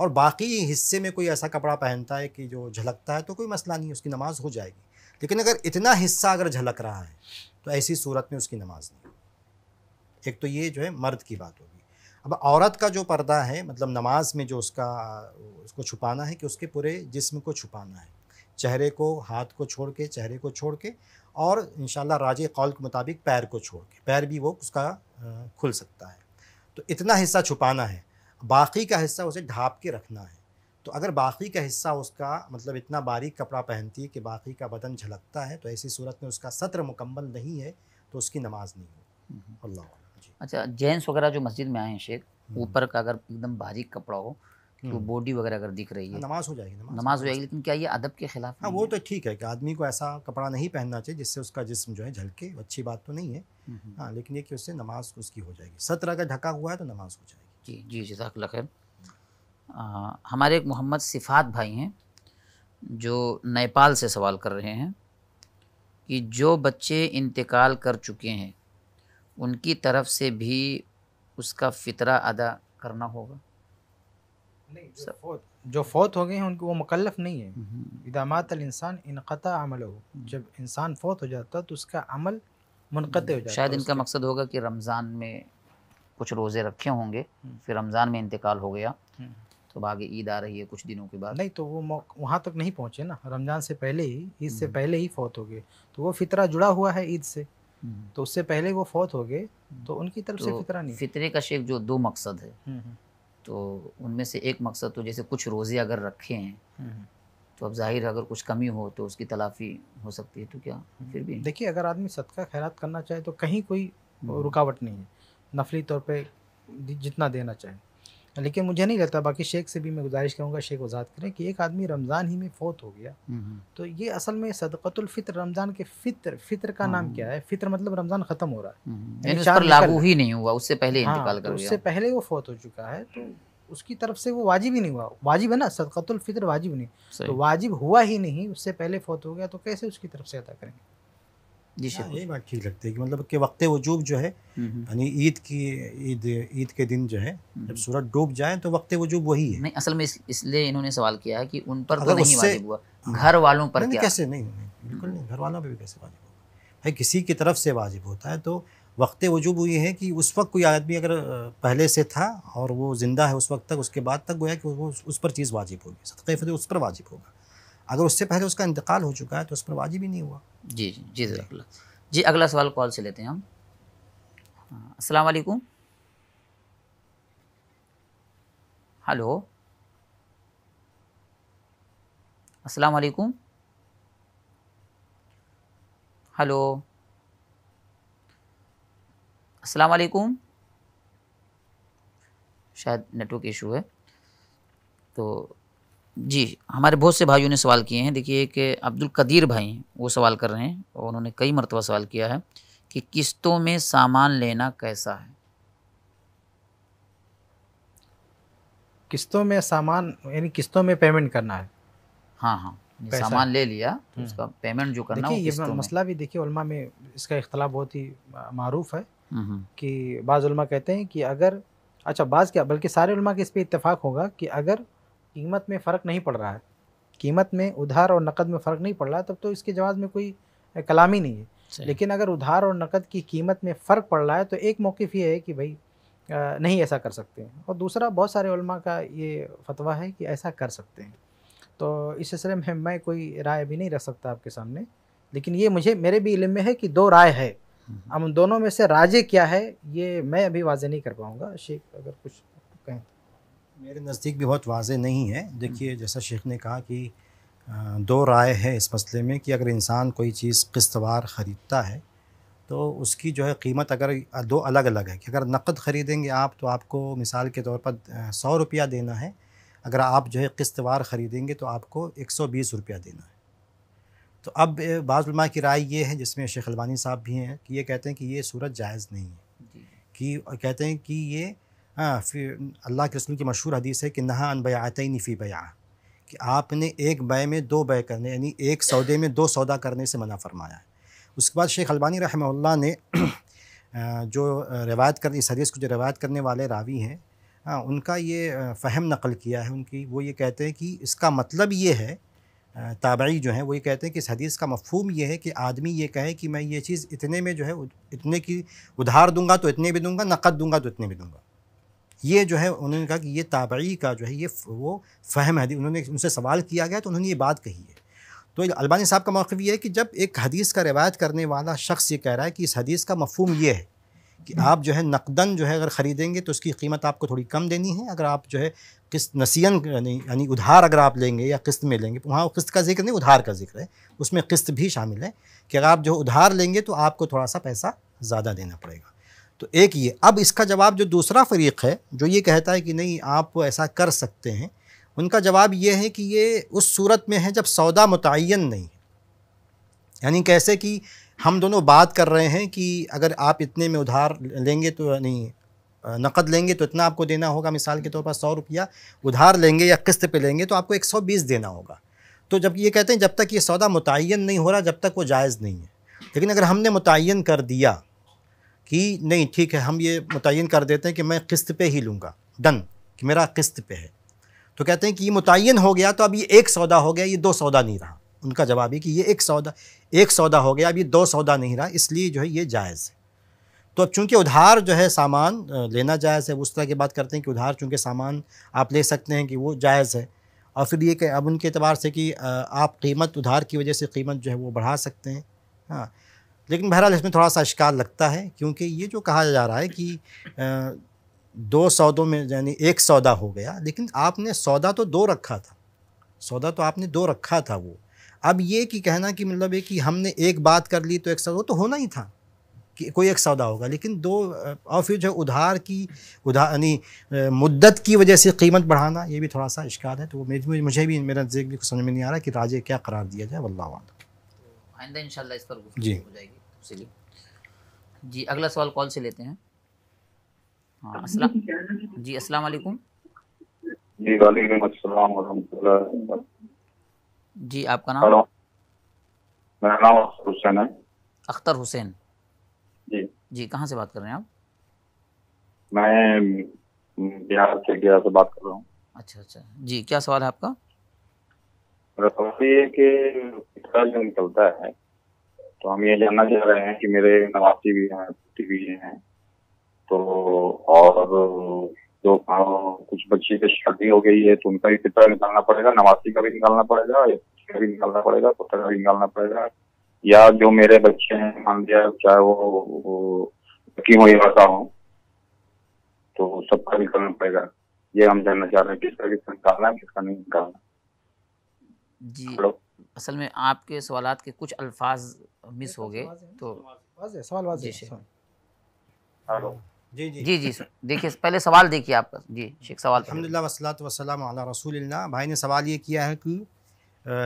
और बाकी हिस्से में कोई ऐसा कपड़ा पहनता है कि जो झलकता है तो कोई मसला नहीं उसकी नमाज़ हो जाएगी लेकिन अगर इतना हिस्सा अगर झलक रहा है तो ऐसी सूरत में उसकी नमाज़ नहीं एक तो ये जो है मर्द की बात होगी अब औरत का जो पर्दा है मतलब नमाज में जो उसका उसको छुपाना है कि उसके पूरे जिस्म को छुपाना है चेहरे को हाथ को छोड़ के चेहरे को छोड़ के और इन राज कौल के मुताबिक पैर को छोड़ के पैर भी वो उसका खुल सकता है तो इतना हिस्सा छुपाना है बाकी का हिस्सा उसे ढाप के रखना है तो अगर बाकी का हिस्सा उसका मतलब इतना बारीक कपड़ा पहनती है कि बाकी का बदन झलकता है तो ऐसी सूरत में उसका सत्र मुकम्मल नहीं है तो उसकी नमाज नहीं हो हम्म, हम्म। अल्लाह अच्छा जेंट्स वगैरह जो मस्जिद में आए हैं शेख हम्म। ऊपर का अगर एकदम बारीक कपड़ा हो तो बॉडी हम्म। वगैरह अगर दिख रही है नमाज हो जाएगी नमाज, नमाज हो जाएगी लेकिन क्या ये अदब के खिलाफ हाँ वो तो ठीक है कि आदमी को ऐसा कपड़ा नहीं पहनना चाहिए जिससे उसका जिसम जो है झलके अच्छी बात तो नहीं है हम्म, हाँ लेकिन ये कि उससे नमाज उसकी हो जाएगी सत्र अगर ढका हुआ है तो नमाज हो जाएगी जी जी जजाक लखर हमारे एक मोहम्मद सिफात भाई हैं जो नेपाल से सवाल कर रहे हैं कि जो बच्चे इंतकाल कर चुके हैं उनकी तरफ से भी उसका फितरा अदा करना होगा नहीं जो फौत जो फौत हो गए हैं उनको वो मुकलफ़ नहीं है हम्म। इदामत इंसान इनकता अमल हो हम्म। जब इंसान फौत हो जाता तो उसका अमल मुनक़त हो हम्म। जाता शायद इनका मकसद होगा कि रमज़ान में कुछ रोज़े रखे होंगे फिर रमज़ान में इंतकाल हो गया तो आगे ईद आ रही है कुछ दिनों के बाद नहीं तो वो वहाँ तक नहीं पहुँचे ना रमज़ान से पहले ही ईद से पहले ही फौत हो गए तो वो फितरा जुड़ा हुआ है ईद से हम्म। तो उससे पहले वो फौत हो गए हम्म। तो उनकी तरफ तो से फितरा नहीं फितरे का शेख जो दो मकसद है हम्म, तो उनमें से एक मकसद तो जैसे कुछ रोज़े अगर रखे हैं तो अब जाहिर अगर कुछ कमी हो तो उसकी तलाफी हो सकती है तो क्या फिर भी देखिए अगर आदमी सदका खैरात करना चाहे तो कहीं कोई रुकावट नहीं है नफली तौर पर जितना देना चाहे लेकिन मुझे नहीं लगता बाकी शेख से भी मैं गुजारिश करूँगा शेख वजात करें कि एक आदमी रमज़ान ही में फ़ौत हो गया हम्म, हम्म। तो ये असल में सदक़तुल्फ़ितर रमज़ान के फ़ितर फ़ितर का नाम हाँ। क्या है फ़ितर मतलब रमज़ान ख़त्म हो रहा है हम्म, यानी पर लागू ही नहीं हुआ उससे पहले हाँ, इंतकाल कर तो उससे पहले वो फौत हो चुका है तो उसकी तरफ से वो वाजिब ही नहीं हुआ वाजिब है ना सदक़तुल्फ़ितर वाजिब नहीं तो वाजिब हुआ ही नहीं उससे पहले फौत हो गया तो कैसे उसकी तरफ से अदा करेंगे जी हाँ, ये बात ठीक लगती है कि मतलब कि वक्त वजूब जो है हम्म, हम्म। यानी ईद की ईद ईद के दिन जो है हम्म, जब सूरज डूब जाए तो वक्त वजूब वही है नहीं असल में इसलिए इन्होंने सवाल किया है कि उन पर तो नहीं वाजिब हुआ हाँ। घर वालों पर क्या कैसे नहीं नहीं बिल्कुल नहीं घर वालों पर भी कैसे वाजिब होगा भाई किसी की तरफ से वाजिब होता है तो वक्त वजूब ये है कि उस वक्त कोई आदमी अगर पहले से था और वो ज़िंदा है उस वक्त तक उसके बाद तक गोया कि उस पर चीज़ वाजिब होगी सदक़ उस पर वाजिब होगा अगर उससे पहले उसका इंतकाल हो चुका है तो उस पर वाजिब ही नहीं हुआ जी जी जी जी अगला सवाल कॉल से लेते हैं हम हाँ, अस्सलाम वालेकुम हेलो अस्सलाम वालेकुम हेलो अस्सलाम वालेकुम शायद नेटवर्क इशू है तो जी हमारे बहुत से भाइयों ने सवाल किए हैं देखिए कि अब्दुल कदीर भाई वो सवाल कर रहे हैं और उन्होंने कई मरतबा सवाल किया है कि किस्तों में सामान लेना कैसा है किस्तों में सामान यानी किस्तों में पेमेंट करना है हाँ हाँ सामान ले लिया तो उसका पेमेंट जो करना है ये मसला भी देखिए उलमा में इसका इख्तलाफ बहुत ही मरूफ है हम्म, हम्म। कि बाज़ कहते हैं कि अगर अच्छा बाज़ क्या बल्कि सारे उलमा के इस पर इतफाक़ होगा कि अगर कीमत में फ़र्क नहीं पड़ रहा है कीमत में उधार और नकद में फ़र्क नहीं पड़ रहा है तब तो इसके जवाब में कोई कलाम ही नहीं है लेकिन अगर उधार और नकद की कीमत में फ़र्क पड़ रहा है तो एक मौक़ ये है कि भाई नहीं ऐसा कर सकते हैं और दूसरा बहुत सारे उलमा का ये फतवा है कि ऐसा कर सकते हैं तो इस सिलसिले में मैं कोई राय भी नहीं रख सकता आपके सामने लेकिन ये मुझे मेरे भी इलम में है कि दो राय है हम्म। हम दोनों में से राजे क्या है ये मैं अभी वाजे नहीं कर पाऊँगा शेख अगर कुछ कहें तो। मेरे नज़दीक भी बहुत वाज नहीं है देखिए हम्म। जैसा शेख ने कहा कि दो राय है इस मसले में कि अगर इंसान कोई चीज़ किस्तवार ख़रीदता है तो उसकी जो है कीमत अगर दो अलग अलग है कि अगर नकद ख़रीदेंगे आप तो आपको मिसाल के तौर पर सौ रुपया देना है अगर आप जो है किस्तवार ख़रीदेंगे तो आपको एक सौ बीस रुपया देना है तो अब बाज़ुलमा की राय ये है जिसमें शेख अलवानी साहब भी हैं कि ये कहते हैं कि ये सूरत जायज़ नहीं है कि कहते हैं कि ये हाँ फिर अल्लाह के रसूल की मशहूर हदीस है कि नहा अन बयातनी फ़ी बया कि आपने एक बय में दो बय करने यानी एक सौदे में दो सौदा करने से मना फरमाया है उसके बाद शेख अलबानी रहमल्ला ने जो रवायत करने इस हदीस को जो रवायत करने वाले रावी हैं हाँ उनका ये फ़हम नकल किया है उनकी वो ये कहते हैं कि इसका मतलब ये है ताबाई जो है वो ये कहते हैं कि इस हदीस का मफहूम ये है कि आदमी ये कहे कि मैं ये चीज़ इतने में जो है इतने की उधार दूंगा तो इतने भी दूंगा नकद दूंगा तो इतने भी दूंगा ये जो है उन्होंने कहा कि ये ताबई का जो है ये वो फ़हम है उन्होंने उनसे सवाल किया गया तो उन्होंने ये बात कही है तो अलबानी साहब का मौक़ ये है कि जब एक हदीस का रिवायत करने वाला शख्स ये कह रहा है कि इस हदीस का मफहम ये है कि हम्म। आप जो है नकदन जो है अगर ख़रीदेंगे तो उसकी कीमत आपको थोड़ी कम देनी है अगर आप जो है किस्त नसीन यानी उधार अगर आप लेंगे या किस्त में लेंगे तो वहाँ किस्त का जिक्र नहीं उधार का जिक्र है उसमें किस्त भी शामिल है कि अगर आप जो उधार लेंगे तो आपको थोड़ा सा पैसा ज़्यादा देना पड़ेगा तो एक ये अब इसका जवाब जो दूसरा फरीक है जो ये कहता है कि नहीं आप ऐसा कर सकते हैं उनका जवाब ये है कि ये उस सूरत में है जब सौदा मुतन नहीं है यानी कैसे कि हम दोनों बात कर रहे हैं कि अगर आप इतने में उधार लेंगे तो नहीं नकद लेंगे तो इतना आपको देना होगा मिसाल के तौर पर सौ रुपया उधार लेंगे या किस्त पे लेंगे तो आपको एक सौ बीस देना होगा तो जब ये कहते हैं जब तक ये सौदा मुतन नहीं हो रहा जब तक वो जायज़ नहीं है लेकिन अगर हमने मुतन कर दिया कि नहीं ठीक है हम ये मुतन कर देते हैं कि मैं किस्त पे ही लूँगा डन कि मेरा किस्त पे है तो कहते हैं कि ये मुतन हो गया तो अब ये एक सौदा हो गया ये दो सौदा नहीं रहा उनका जवाब है कि ये एक सौदा एक सौदा हो गया अब ये दो सौदा नहीं रहा इसलिए जो है ये जायज़ है तो अब चूँकि उधार जो है सामान लेना जायज़ है उस तरह की बात करते हैं कि उधार चूँकि सामान आप ले सकते हैं कि वो जायज़ है और फिर ये कि अब उनके अतबार से कि आप कीमत उधार की वजह से कीमत जो है वो बढ़ा सकते हैं हाँ लेकिन बहरहाल इसमें थोड़ा सा शिकार लगता है क्योंकि ये जो कहा जा रहा है कि दो सौदों में यानी एक सौदा हो गया लेकिन आपने सौदा तो दो रखा था सौदा तो आपने दो रखा था वो अब ये कि कहना कि मतलब ये कि हमने एक बात कर ली तो एक सौदा तो होना ही था कि कोई एक सौदा होगा लेकिन दो और फिर जो उधार की उधार यानी मुद्दत की वजह से कीमत बढ़ाना ये भी थोड़ा सा इश्कार है तो वो मुझे भी मेरा जेक भी समझ में नहीं आ रहा कि राजे क्या करार दिया जाए वल्ला तो आइंदा इन इस पर जी हो जाएगी चलिए जी अगला सवाल कॉल से लेते हैं हाँ असला जी अस्सलाम वालेकुम जी वालेकुम अस्सलाम वरहमतुल्लाह जी आपका नाम मेरा नाम अख्तर हुसैन है अख्तर हुसैन जी जी कहाँ से बात कर रहे हैं आप मैं बिहार से गया से बात कर रहा हूँ अच्छा अच्छा जी क्या सवाल है आपका मेरा सवाल ये कि जो निकलता है तो हम ये जानना चाह रहे हैं कि मेरे नवासी भी हैं पोती भी हैं तो और जो कुछ बच्ची की शादी हो गई है तो उनका भी कितना निकालना पड़ेगा नवासी का भी निकालना पड़ेगा का भी निकालना पड़ेगा पुत्र का भी निकालना पड़ेगा या जो मेरे बच्चे हैं मान लिया चाहे वो लकी हो या हो तो सबका निकालना पड़ेगा ये हम जानना चाह रहे हैं किसका किसका निकालना है किसका नहीं निकालना जी असल में आपके सवाल के कुछ अल्फाज मिस हो गए तो सवाल जी जी जी जी जी देखिए पहले सवाल देखिए आपका जी शेख सवाल अलहमदिल्ला वसलात वसलाम रसूल भाई ने सवाल ये किया है कि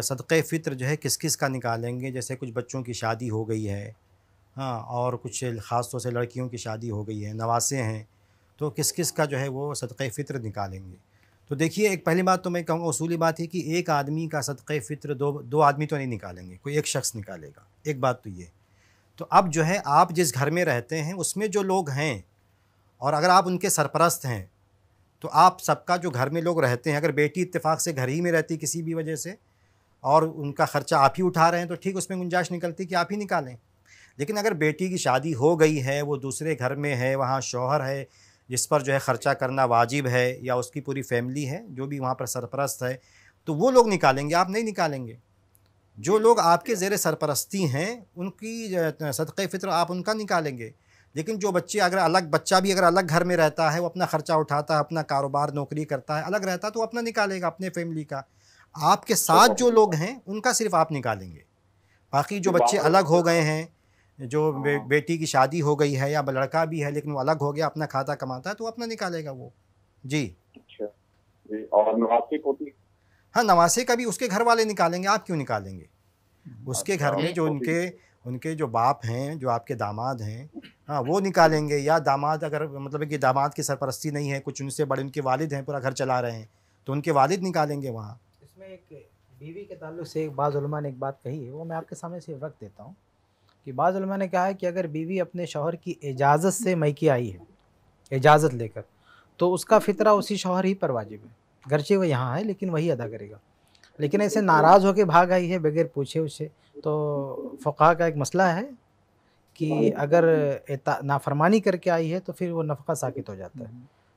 सदक़ फ़ितर जो है किस किस का निकालेंगे जैसे कुछ बच्चों की शादी हो गई है हाँ और कुछ ख़ास तौर से लड़कियों की शादी हो गई है नवासे हैं तो किस किस का जो है वो सदक़ फ़ितर निकालेंगे तो देखिए एक पहली बात तो मैं कहूँगा असूली बात है कि एक आदमी का सदक़ फ़ितर दो दो आदमी तो नहीं निकालेंगे कोई एक शख्स निकालेगा एक बात तो ये तो अब जो है आप जिस घर में रहते हैं उसमें जो लोग हैं और अगर आप उनके सरपरस्त हैं तो आप सबका जो घर में लोग रहते हैं अगर बेटी इतफ़ाक़ से घर ही में रहती किसी भी वजह से और उनका ख़र्चा आप ही उठा रहे हैं तो ठीक उसमें गुंजाइश निकलती कि आप ही निकालें लेकिन अगर बेटी की शादी हो गई है वो दूसरे घर में है वहाँ शौहर है जिस पर जो है ख़र्चा करना वाजिब है या उसकी पूरी फैमिली है जो भी वहाँ पर सरपरस्त है तो वो लोग निकालेंगे आप नहीं निकालेंगे जो लोग आपके ज़ेर सरपरस्ती हैं उनकी सदक़ फितर आप उनका निकालेंगे लेकिन जो बच्चे अगर अलग बच्चा भी अगर अलग घर में रहता है वो अपना ख़र्चा उठाता है अपना कारोबार नौकरी करता है अलग रहता है तो वो अपना निकालेगा अपने फैमिली का आपके साथ जो लोग हैं उनका सिर्फ आप निकालेंगे बाकी जो तो बच्चे अलग हो गए हैं जो बे, हाँ। बेटी की शादी हो गई है या लड़का भी है लेकिन वो अलग हो गया अपना खाता कमाता है तो अपना निकालेगा वो जी अच्छा। जी और नवासी हाँ नवासे का भी उसके घर वाले निकालेंगे आप क्यों निकालेंगे उसके अच्छा, घर में जो उनके उनके जो बाप हैं जो आपके दामाद हैं हाँ वो निकालेंगे या दामाद अगर मतलब कि दामाद की सरपरस्ती नहीं है कुछ उनसे बड़े उनके वालिद हैं पूरा घर चला रहे हैं तो उनके वालिद निकालेंगे वहाँ इसमें एक बीवी के ताल्लुक से एक बाज़ ने एक बात कही है वो मैं आपके सामने से रख देता हूँ कि बाज़ ने कहा है कि अगर बीवी अपने शोहर की इजाज़त से मैके आई है इजाज़त लेकर तो उसका फितरा उसी शोहर ही पर वाजिब है गरचे वह यहाँ है लेकिन वही अदा करेगा लेकिन ऐसे नाराज़ होकर भाग आई है बगैर पूछे उसे तो फ़क़ा का एक मसला है कि अगर नाफरमानी करके आई है तो फिर वो नफका साकित हो जाता है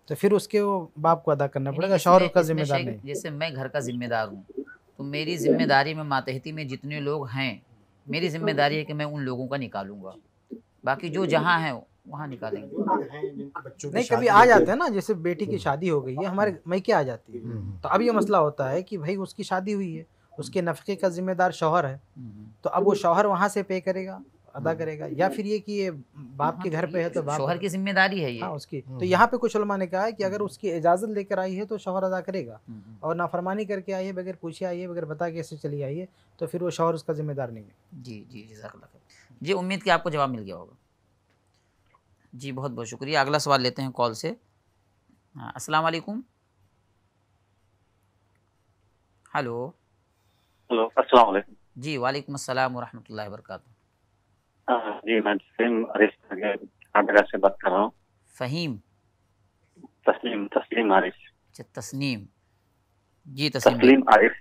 तो फिर उसके वो बाप को अदा करना पड़ेगा शौहर का जिम्मेदार नहीं जैसे मैं घर का जिम्मेदार हूँ तो मेरी जिम्मेदारी में मातहती में जितने लोग हैं मेरी जिम्मेदारी है कि मैं उन लोगों का निकालूंगा बाकी जो जहाँ है वहाँ निकालेंगे नहीं कभी आ जाते हैं ना जैसे बेटी की हम्म। शादी हो गई है हमारे मैके आ जाती है हम्म। तो अब ये मसला होता है कि भाई उसकी शादी हुई है उसके नफके का जिम्मेदार शोहर है हम्म। तो अब वो शोहर वहाँ से पे करेगा अदा हम्म। करेगा या फिर ये कि ये बाप हाँ, के तो घर पे है तो बाप शोहर की जिम्मेदारी है ये हाँ उसकी तो हम्म। यहाँ पे कुछ ने कहा है कि अगर हम्म। उसकी इजाज़त लेकर आई है तो शोहर अदा करेगा और नाफरमानी करके आई है बगैर पूछे आई है बगैर बता के ऐसे चली आई है तो फिर वो शोहर उसका जिम्मेदार नहीं है जी जी जजाकल्ला जी उम्मीद की आपको जवाब मिल गया होगा जी बहुत बहुत शुक्रिया अगला सवाल लेते हैं कॉल से हाँ, अस्सलाम वालेकुम हेलो हेलो अस्सलाम वालेकुम जी वालेकुम अस्सलाम वरहमतुल्लाहि वबरकातुहू हाँ, जी मैं तस्लीम आरिफ आगरा से बात कर रहा हूँ फहीम तस्लीम तस्लीम आरिफ अच्छा तस्नीम जी तस्लीम तस्लीम आरिफ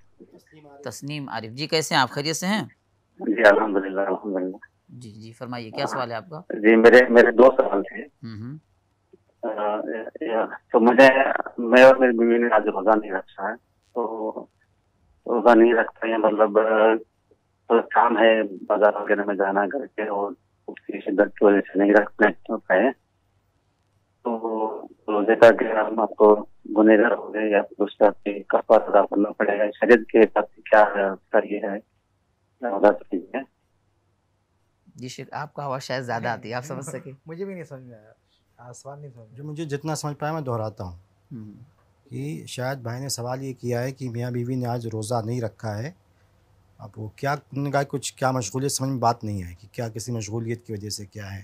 तस्नीम आरिफ जी कैसे हैं आप खैरियत से हैं जी अल्हम्दुलिल्लाह अल्हम्दुलिल्लाह जी जी फरमाइए क्या सवाल है आपका जी मेरे मेरे दो सवाल थे हम्म, हम्म। तो मुझे मैं और मेरी बीवी ने आज रोजा नहीं रखा है तो रोजा नहीं रखता है मतलब थोड़ा काम है बाजार वगैरह में जाना घर के और की वजह से नहीं रख पाए तो रोजे का हम आपको हो गए या अदा करना पड़ेगा शरीर के हिसाब से क्या तो है जी शेख आपका आवाज़ शायद ज़्यादा आती है आप समझ सके मुझे भी नहीं समझ आया नहीं समझ जो मुझे जितना समझ पाया मैं दोहराता हूँ हम्म। कि शायद भाई ने सवाल ये किया है कि मियाँ बीवी ने आज रोज़ा नहीं रखा है अब वो क्या उन्होंने कहा कुछ क्या मशगूलियत समझ में बात नहीं आई कि क्या किसी मशगूलियत की वजह से क्या है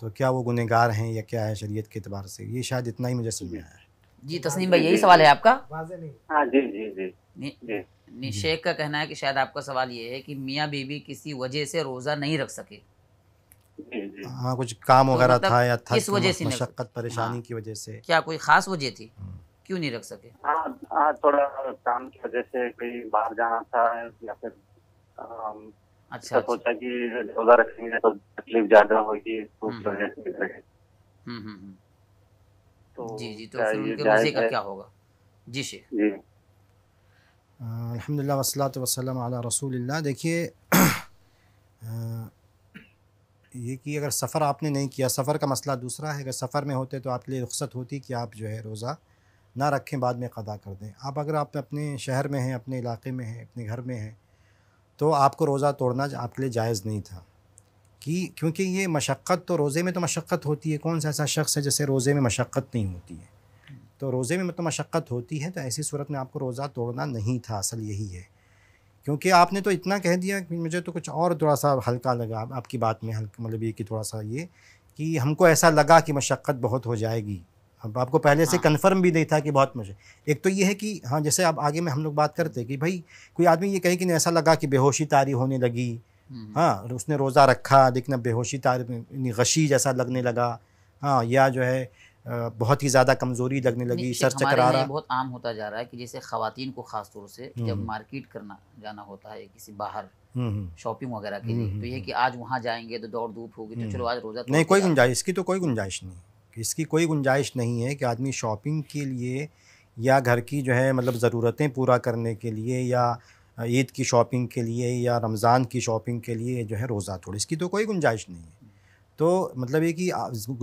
तो क्या वो गुनहगार हैं या क्या है शरीयत के अतबार से ये शायद इतना ही मुझे समझ में आया जी तस्नीम भाई यही सवाल है आपका हाँ, निशेख का कहना है कि शायद आपका सवाल ये है कि मियाँ बीबी किसी वजह से रोज़ा नहीं रख सके हाँ कुछ काम तो वगैरह मतलब था या था किस वजह से मशक्क़त परेशानी हाँ। की वजह से क्या कोई ख़ास वजह थी हम्म। क्यों नहीं रख सके हाँ, हाँ थोड़ा काम की वजह से कहीं बाहर जाना था या फिर अच्छा, अच्छा सोचा कि रोजा रखेंगे तो तकलीफ ज्यादा होगी तो, हम्म, हम्म। हम्म, तो जी जी तो फिर उनके का क्या होगा जी शेख जी वसलात वसलम देखिए ये कि अगर सफ़र आपने नहीं किया सफ़र का मसला दूसरा है अगर सफ़र में होते तो आपके लिए रुख्सत होती कि आप जो है रोज़ा ना रखें बाद में क़दा कर दें आप अगर आप अपने शहर में हैं अपने इलाके में हैं अपने घर में हैं तो आपको रोज़ा तोड़ना आपके लिए जायज़ नहीं था कि क्योंकि ये मशक्क़त तो रोज़े में तो मशक्क़त होती है कौन सा ऐसा शख्स है जैसे रोज़े में मशक्क़त नहीं होती है तो रोज़े में तो मशक्क़त होती है तो ऐसी सूरत में आपको रोज़ा तोड़ना नहीं था असल यही है क्योंकि आपने तो इतना कह दिया कि मुझे तो कुछ और थोड़ा सा हल्का लगा आपकी बात में हल्का मतलब ये कि थोड़ा सा ये कि हमको ऐसा लगा कि मशक्क़त बहुत हो जाएगी अब आपको पहले हाँ। से कंफर्म भी नहीं था कि बहुत मुझे एक तो ये है कि हाँ जैसे आप आगे में हम लोग बात करते कि भाई कोई आदमी ये कहे कि ऐसा लगा कि बेहोशी तारी होने लगी हम्म। हाँ उसने रोज़ा रखा लेकिन बेहोशी तारी गशी जैसा लगने लगा हाँ या जो है बहुत ही ज़्यादा कमज़ोरी लगने लगी सर चकरा रहा बहुत आम होता जा रहा है कि जैसे खातन को ख़ास तौर से जब हम्म। मार्केट करना जाना होता है किसी बाहर हम्म, शॉपिंग वगैरह के लिए तो ये कि आज वहाँ जाएंगे तो दौड़ धूप होगी तो चलो आज रोज़ा नहीं कोई गुंजाइश इसकी तो कोई गुंजाइश नहीं इसकी कोई गुंजाइश नहीं है कि आदमी शॉपिंग के लिए या घर की जो है मतलब ज़रूरतें पूरा करने के लिए या ईद की शॉपिंग के लिए या रमज़ान की शॉपिंग के लिए जो है रोज़ा तोड़े इसकी तो कोई गुंजाइश नहीं है तो मतलब ये कि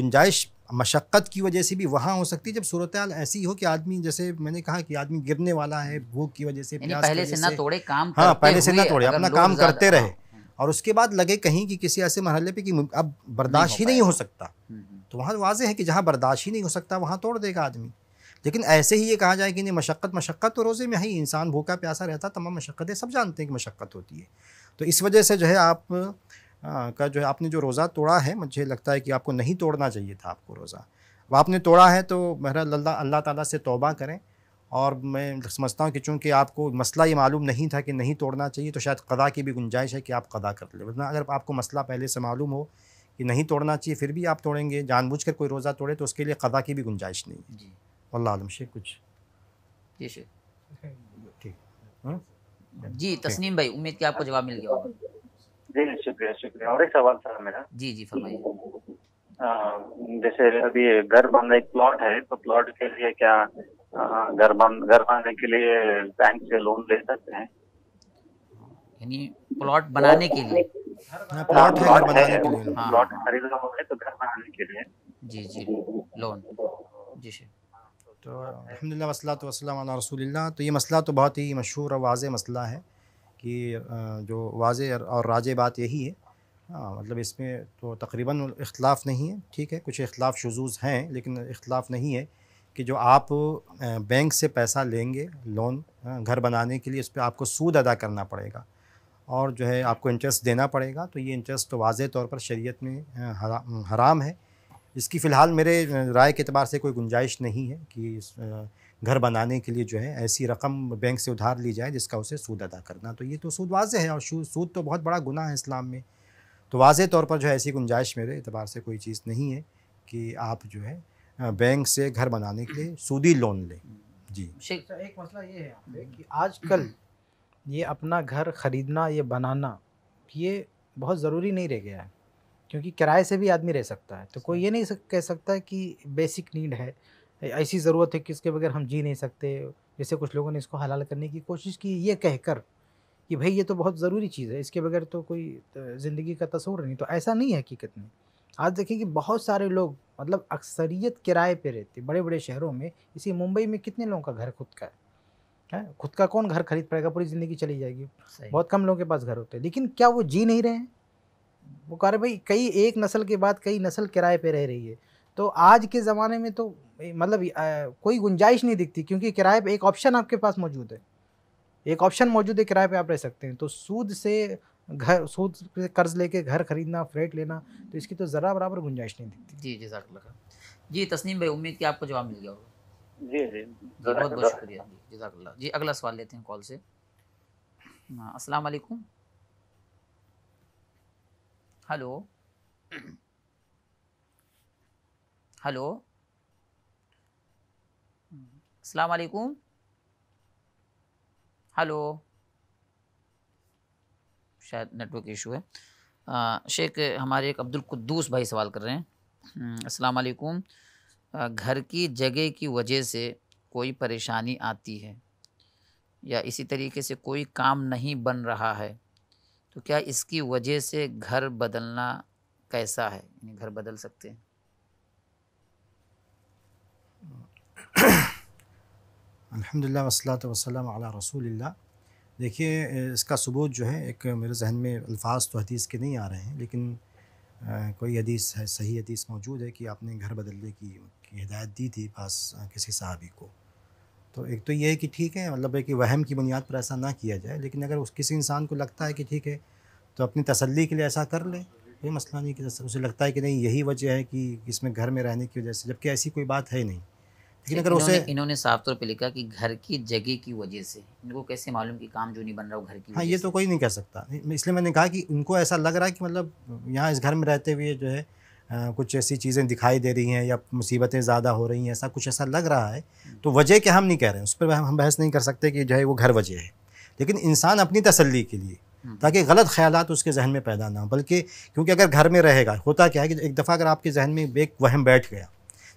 गुंजाइश मशक्क़त की वजह से भी वहाँ हो सकती है जब सूरत ऐसी हो कि आदमी जैसे मैंने कहा कि आदमी गिरने वाला है भूख की वजह से पहले से ना तोड़े काम हाँ पहले से ना तोड़े अपना काम करते हाँ। रहे और उसके बाद लगे कहीं कि किसी ऐसे मरहल पे कि अब बर्दाश्त ही नहीं हो सकता हम्म, हम्म। तो वहाँ वाजह है कि जहाँ बर्दाश्त ही नहीं हो सकता वहाँ तोड़ देगा आदमी लेकिन ऐसे ही ये कहा जाए कि नहीं मशक्क़त मशक्क़त तो रोज़े में ही इंसान भूखा प्यासा रहता तमाम मशक्क़तें सब जानते हैं कि मशक्क़त होती है तो इस वजह से जो है आप आ, का जो है आपने जो रोज़ा तोड़ा है मुझे लगता है कि आपको नहीं तोड़ना चाहिए था आपको रोज़ा अब आपने तोड़ा है तो महरा अल्लाह अल्लाह ताला से तौबा करें और मैं समझता हूँ कि चूँकि आपको मसला ये मालूम नहीं था कि नहीं तोड़ना चाहिए तो शायद कदा की भी गुंजाइश है कि आप कदा कर लें वरना अगर आपको मसला पहले से मालूम हो कि नहीं तोड़ना चाहिए फिर भी आप तोड़ेंगे जानबूझ कर कोई रोज़ा तोड़े तो उसके लिए कदा की भी गुंजाइश नहीं है जी वल्ला आलम शेख कुछ जी शेख हाँ? जी तस्नीम भाई उम्मीद की आपको जवाब मिल गया जी शुक्रिया शुक्रिया और एक सवाल था मेरा जी जी फरमाइए जैसे अभी घर बनने एक प्लॉट है तो प्लॉट के लिए क्या घर बन घर बांधने के लिए बैंक से लोन ले सकते हैं यानी प्लॉट बनाने के लिए प्लॉट हाँ, है घर बनाने के लिए प्लॉट हाँ। तो घर बनाने के लिए जी जी लोन जी सर तो अलहमदिल्ला तो वसलम रसूलिल्लाह तो ये मसला तो बहुत ही मशहूर और वाज मसला है कि जो वाज और राज बात यही है हाँ मतलब इसमें तो तकरीबन इख्लाफ नहीं है ठीक है कुछ इख्लाफ शजूज़ हैं लेकिन इख्लाफ नहीं है कि जो आप बैंक से पैसा लेंगे लोन घर बनाने के लिए उस पर आपको सूद अदा करना पड़ेगा और जो है आपको इंटरेस्ट देना पड़ेगा तो ये इंटरेस्ट तो वाज तौर पर शरीयत में हरा, हराम है इसकी फ़िलहाल मेरे राय के अतबार से कोई गुंजाइश नहीं है कि इस घर बनाने के लिए जो है ऐसी रकम बैंक से उधार ली जाए जिसका उसे सूद अदा करना तो ये तो सूद वाज है और सूद तो बहुत बड़ा गुना है इस्लाम में तो वाज तौर पर जो है ऐसी गुंजाइश मेरे अतबार से कोई चीज़ नहीं है कि आप जो है बैंक से घर बनाने के लिए सूदी लोन लें जी अच्छा, एक मसला ये है कि आजकल ये अपना घर ख़रीदना ये बनाना ये बहुत ज़रूरी नहीं रह गया है क्योंकि किराए से भी आदमी रह सकता है तो कोई ये नहीं कह सकता कि बेसिक नीड है ऐसी ज़रूरत है कि इसके बगैर हम जी नहीं सकते जैसे कुछ लोगों ने इसको हलाल करने की कोशिश की ये कहकर कि भाई ये तो बहुत ज़रूरी चीज़ है इसके बगैर तो कोई ज़िंदगी का तस्वूर नहीं तो ऐसा नहीं है हकीकत में आज देखिए कि बहुत सारे लोग मतलब अक्सरियत किराए पे रहते बड़े बड़े शहरों में इसी मुंबई में कितने लोगों का घर खुद का है है खुद का कौन घर खरीद पाएगा पूरी ज़िंदगी चली जाएगी बहुत कम लोगों के पास घर होते हैं लेकिन क्या वो जी नहीं रहे हैं वो कह रहे भाई कई एक नस्ल के बाद कई नस्ल किराए पे रह रही है तो आज के ज़माने में तो मतलब कोई गुंजाइश नहीं दिखती क्योंकि किराए पे एक ऑप्शन आपके पास मौजूद है एक ऑप्शन मौजूद है किराए पे आप रह सकते हैं तो सूद से घर सूद से कर्ज लेके घर खरीदना फ्लैट लेना तो इसकी तो ज़रा बराबर गुंजाइश नहीं दिखती जी जी जी तस्नीम भाई उम्मीद की आपको जवाब मिल गया होगा जी जी बहुत बहुत शुक्रिया जी जजाकल्ला जी अगला सवाल लेते हैं कॉल से हाँ, अस्सलाम वालेकुम हेलो हेलो अस्सलाम वालेकुम हेलो शायद नेटवर्क इशू है हाँ, शेख हमारे एक अब्दुल कुद्दूस भाई सवाल कर रहे हैं हम्म, अस्सलाम वालेकुम घर की जगह की वजह से कोई परेशानी आती है या इसी तरीके से कोई काम नहीं बन रहा है तो क्या इसकी वजह से घर बदलना कैसा है यानी घर बदल सकते हैं अल्हम्दुलिल्लाह वसलात वसलम अला रसूलिल्लाह देखिए इसका सबूत जो है एक मेरे जहन में अल्फाज तो हदीस के नहीं आ रहे हैं लेकिन कोई हदीस है सही हदीस मौजूद है कि आपने घर बदलने की, की हिदायत दी थी पास किसी साहबी को तो एक तो ये है कि ठीक है मतलब है कि वहम की बुनियाद पर ऐसा ना किया जाए लेकिन अगर उस किसी इंसान को लगता है कि ठीक है तो अपनी तसल्ली के लिए ऐसा कर ले कोई मसला नहीं कि उसे लगता है कि नहीं यही वजह है कि इसमें घर में रहने की वजह से जबकि ऐसी कोई बात है नहीं लेकिन अगर उसे इन्होंने साफ तौर पर लिखा कि घर की जगह की वजह से इनको कैसे मालूम कि काम जो नहीं बन रहा हो घर की हाँ ये तो कोई नहीं कह सकता इसलिए मैंने कहा कि उनको ऐसा लग रहा है कि मतलब यहाँ इस घर में रहते हुए जो है आ, कुछ ऐसी चीज़ें दिखाई दे रही हैं या मुसीबतें ज़्यादा हो रही हैं ऐसा कुछ ऐसा लग रहा है हम्म। तो वजह क्या हम नहीं कह रहे हैं उस पर हम बहस नहीं कर सकते कि जो है वो घर वजह है लेकिन इंसान अपनी तसल्ली के लिए हम्म। ताकि गलत ख्याल उसके जहन में पैदा ना हो बल्कि क्योंकि अगर घर में रहेगा होता क्या है कि एक दफ़ा अगर आपके जहन में एक वहम बैठ गया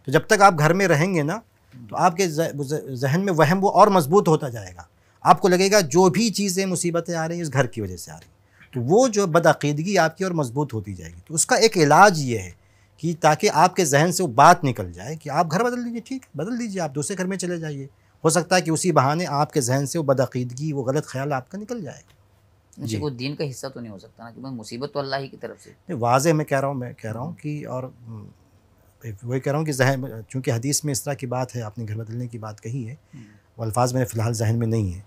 तो जब तक आप घर में रहेंगे ना तो आपके जहन में वहम वो और मजबूत होता जाएगा आपको लगेगा जो भी चीज़ें मुसीबतें आ रही हैं इस घर की वजह से आ रही तो वो जो बदअीदगी आपकी और मजबूत होती जाएगी तो उसका एक इलाज ये है कि ताकि आपके जहन से वो बात निकल जाए कि आप घर बदल लीजिए ठीक बदल लीजिए आप दूसरे घर में चले जाइए हो सकता है कि उसी बहाने आपके जहन से वो बदअीदगी वो गलत ख्याल आपका निकल जाएगा जी वो दीन का हिस्सा तो नहीं हो सकता ना क्योंकि मुसीबत तो अल्लाह ही की तरफ से वाजह मैं कह रहा हूँ मैं कह रहा हूँ कि और वही कह रहा हूँ कि जहन चूँकि हदीस में इस तरह की बात है आपने घर बदलने की बात कही है हम्म। वो अल्फाज मेरे फ़िलहाल जहन में नहीं है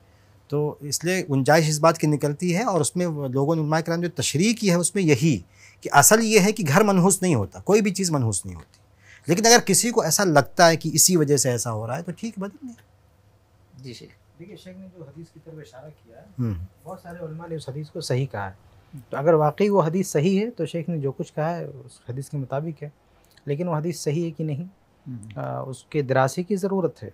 तो इसलिए गुंजाइश इस बात की निकलती है और उसमें लोगों ने कराम जो तशरी की है उसमें यही कि असल ये है कि घर मनहूस नहीं होता कोई भी चीज़ मनहूस नहीं होती लेकिन अगर किसी को ऐसा लगता है कि इसी वजह से ऐसा हो रहा है तो ठीक बदल जी शेख देखिए शेख ने जो हदीस की तरफ इशारा किया है हम्म। बहुत सारे उलमा ने उस हदीस को सही कहा है तो अगर वाकई वो हदीस सही है तो शेख ने जो कुछ कहा है उस हदीस के मुताबिक है लेकिन वो हदीस सही है कि नहीं हम्म। आ, उसके दरासी की ज़रूरत है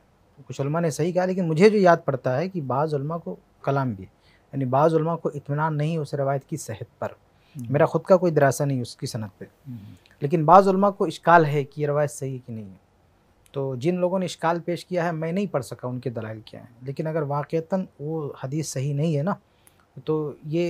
कुछ ने सही कहा लेकिन मुझे जो याद पड़ता है कि बाज़ा को कलाम भी यानी बाज़ा को इतमान नहीं उस रवायत की सेहत पर हम्म। मेरा ख़ुद का कोई दरासा नहीं उसकी सनत पर हम्म। लेकिन बाज़ा को इश्काल है कि ये रवायत सही है कि नहीं है तो जिन लोगों ने इश्काल पेश किया है मैं नहीं पढ़ सका उनके दलाल क्या हैं लेकिन अगर वाक़ता वो हदीस सही नहीं है ना तो ये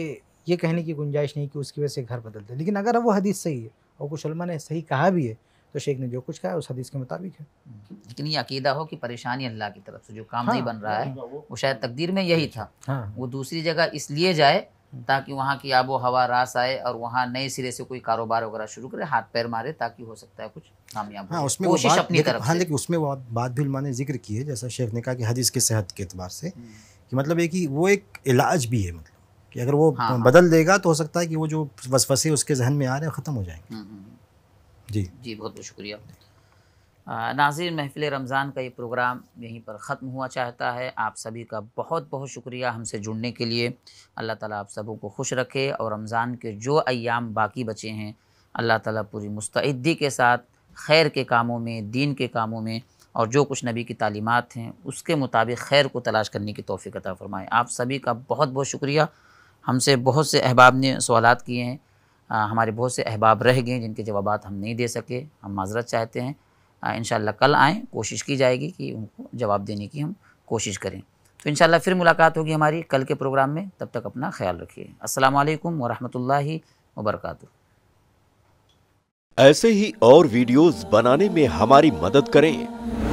ये कहने की गुंजाइश नहीं कि उसकी वजह से घर बदल दे लेकिन अगर वो हदीस सही है और कुछ ने सही कहा भी है तो शेख ने जो कुछ कहा उस हदीस के मुताबिक है लेकिन ये अकीदा हो कि परेशानी अल्लाह की तरफ से जो काम नहीं हाँ। बन रहा है हाँ। वो शायद तकदीर में यही था हाँ। वो दूसरी जगह इसलिए जाए ताकि वहाँ की आबो हवा रास आए और वहाँ नए सिरे से कोई कारोबार वगैरह शुरू करे हाथ पैर मारे ताकि हो सकता है कुछ कामयाब हाँ, उसमें कोशिश अपनी तरफ हाँ लेकिन उसमें बात बात भी माने जिक्र की है जैसा शेख ने कहा कि हदीस की सेहत के अतबार से हम्म। कि मतलब ये कि वो एक इलाज भी है मतलब कि अगर वो हाँ, बदल देगा तो हो सकता है कि वो जो वसवसे उसके जहन में आ रहे हैं ख़त्म हो जाएंगे हम्म, हम्म, जी जी बहुत बहुत शुक्रिया नाजिर महफिल रमज़ान का ये प्रोग्राम यहीं पर ख़त्म हुआ चाहता है आप सभी का बहुत बहुत शुक्रिया हमसे जुड़ने के लिए अल्लाह ताला आप सबों को खुश रखे और रमज़ान के जो अयाम बाकी बचे हैं अल्लाह ताला पूरी मुस्तैदी के साथ खैर के कामों में दीन के कामों में और जो कुछ नबी की तालीमत हैं उसके मुताबिक खैर को तलाश करने की तोफ़ी अता फ़रमाएँ आप सभी का बहुत बहुत शुक्रिया हमसे बहुत से अहबाब ने सवाल किए हैं हमारे बहुत से अहबाब रह गए जिनके जवाब हम नहीं दे सके हम माजरत चाहते हैं इन कल आएँ कोशिश की जाएगी कि उनको जवाब देने की हम कोशिश करें तो इन फिर मुलाकात होगी हमारी कल के प्रोग्राम में तब तक अपना ख्याल रखिए अस्सलाम वालेकुम वबरक ऐसे ही और वीडियोस बनाने में हमारी मदद करें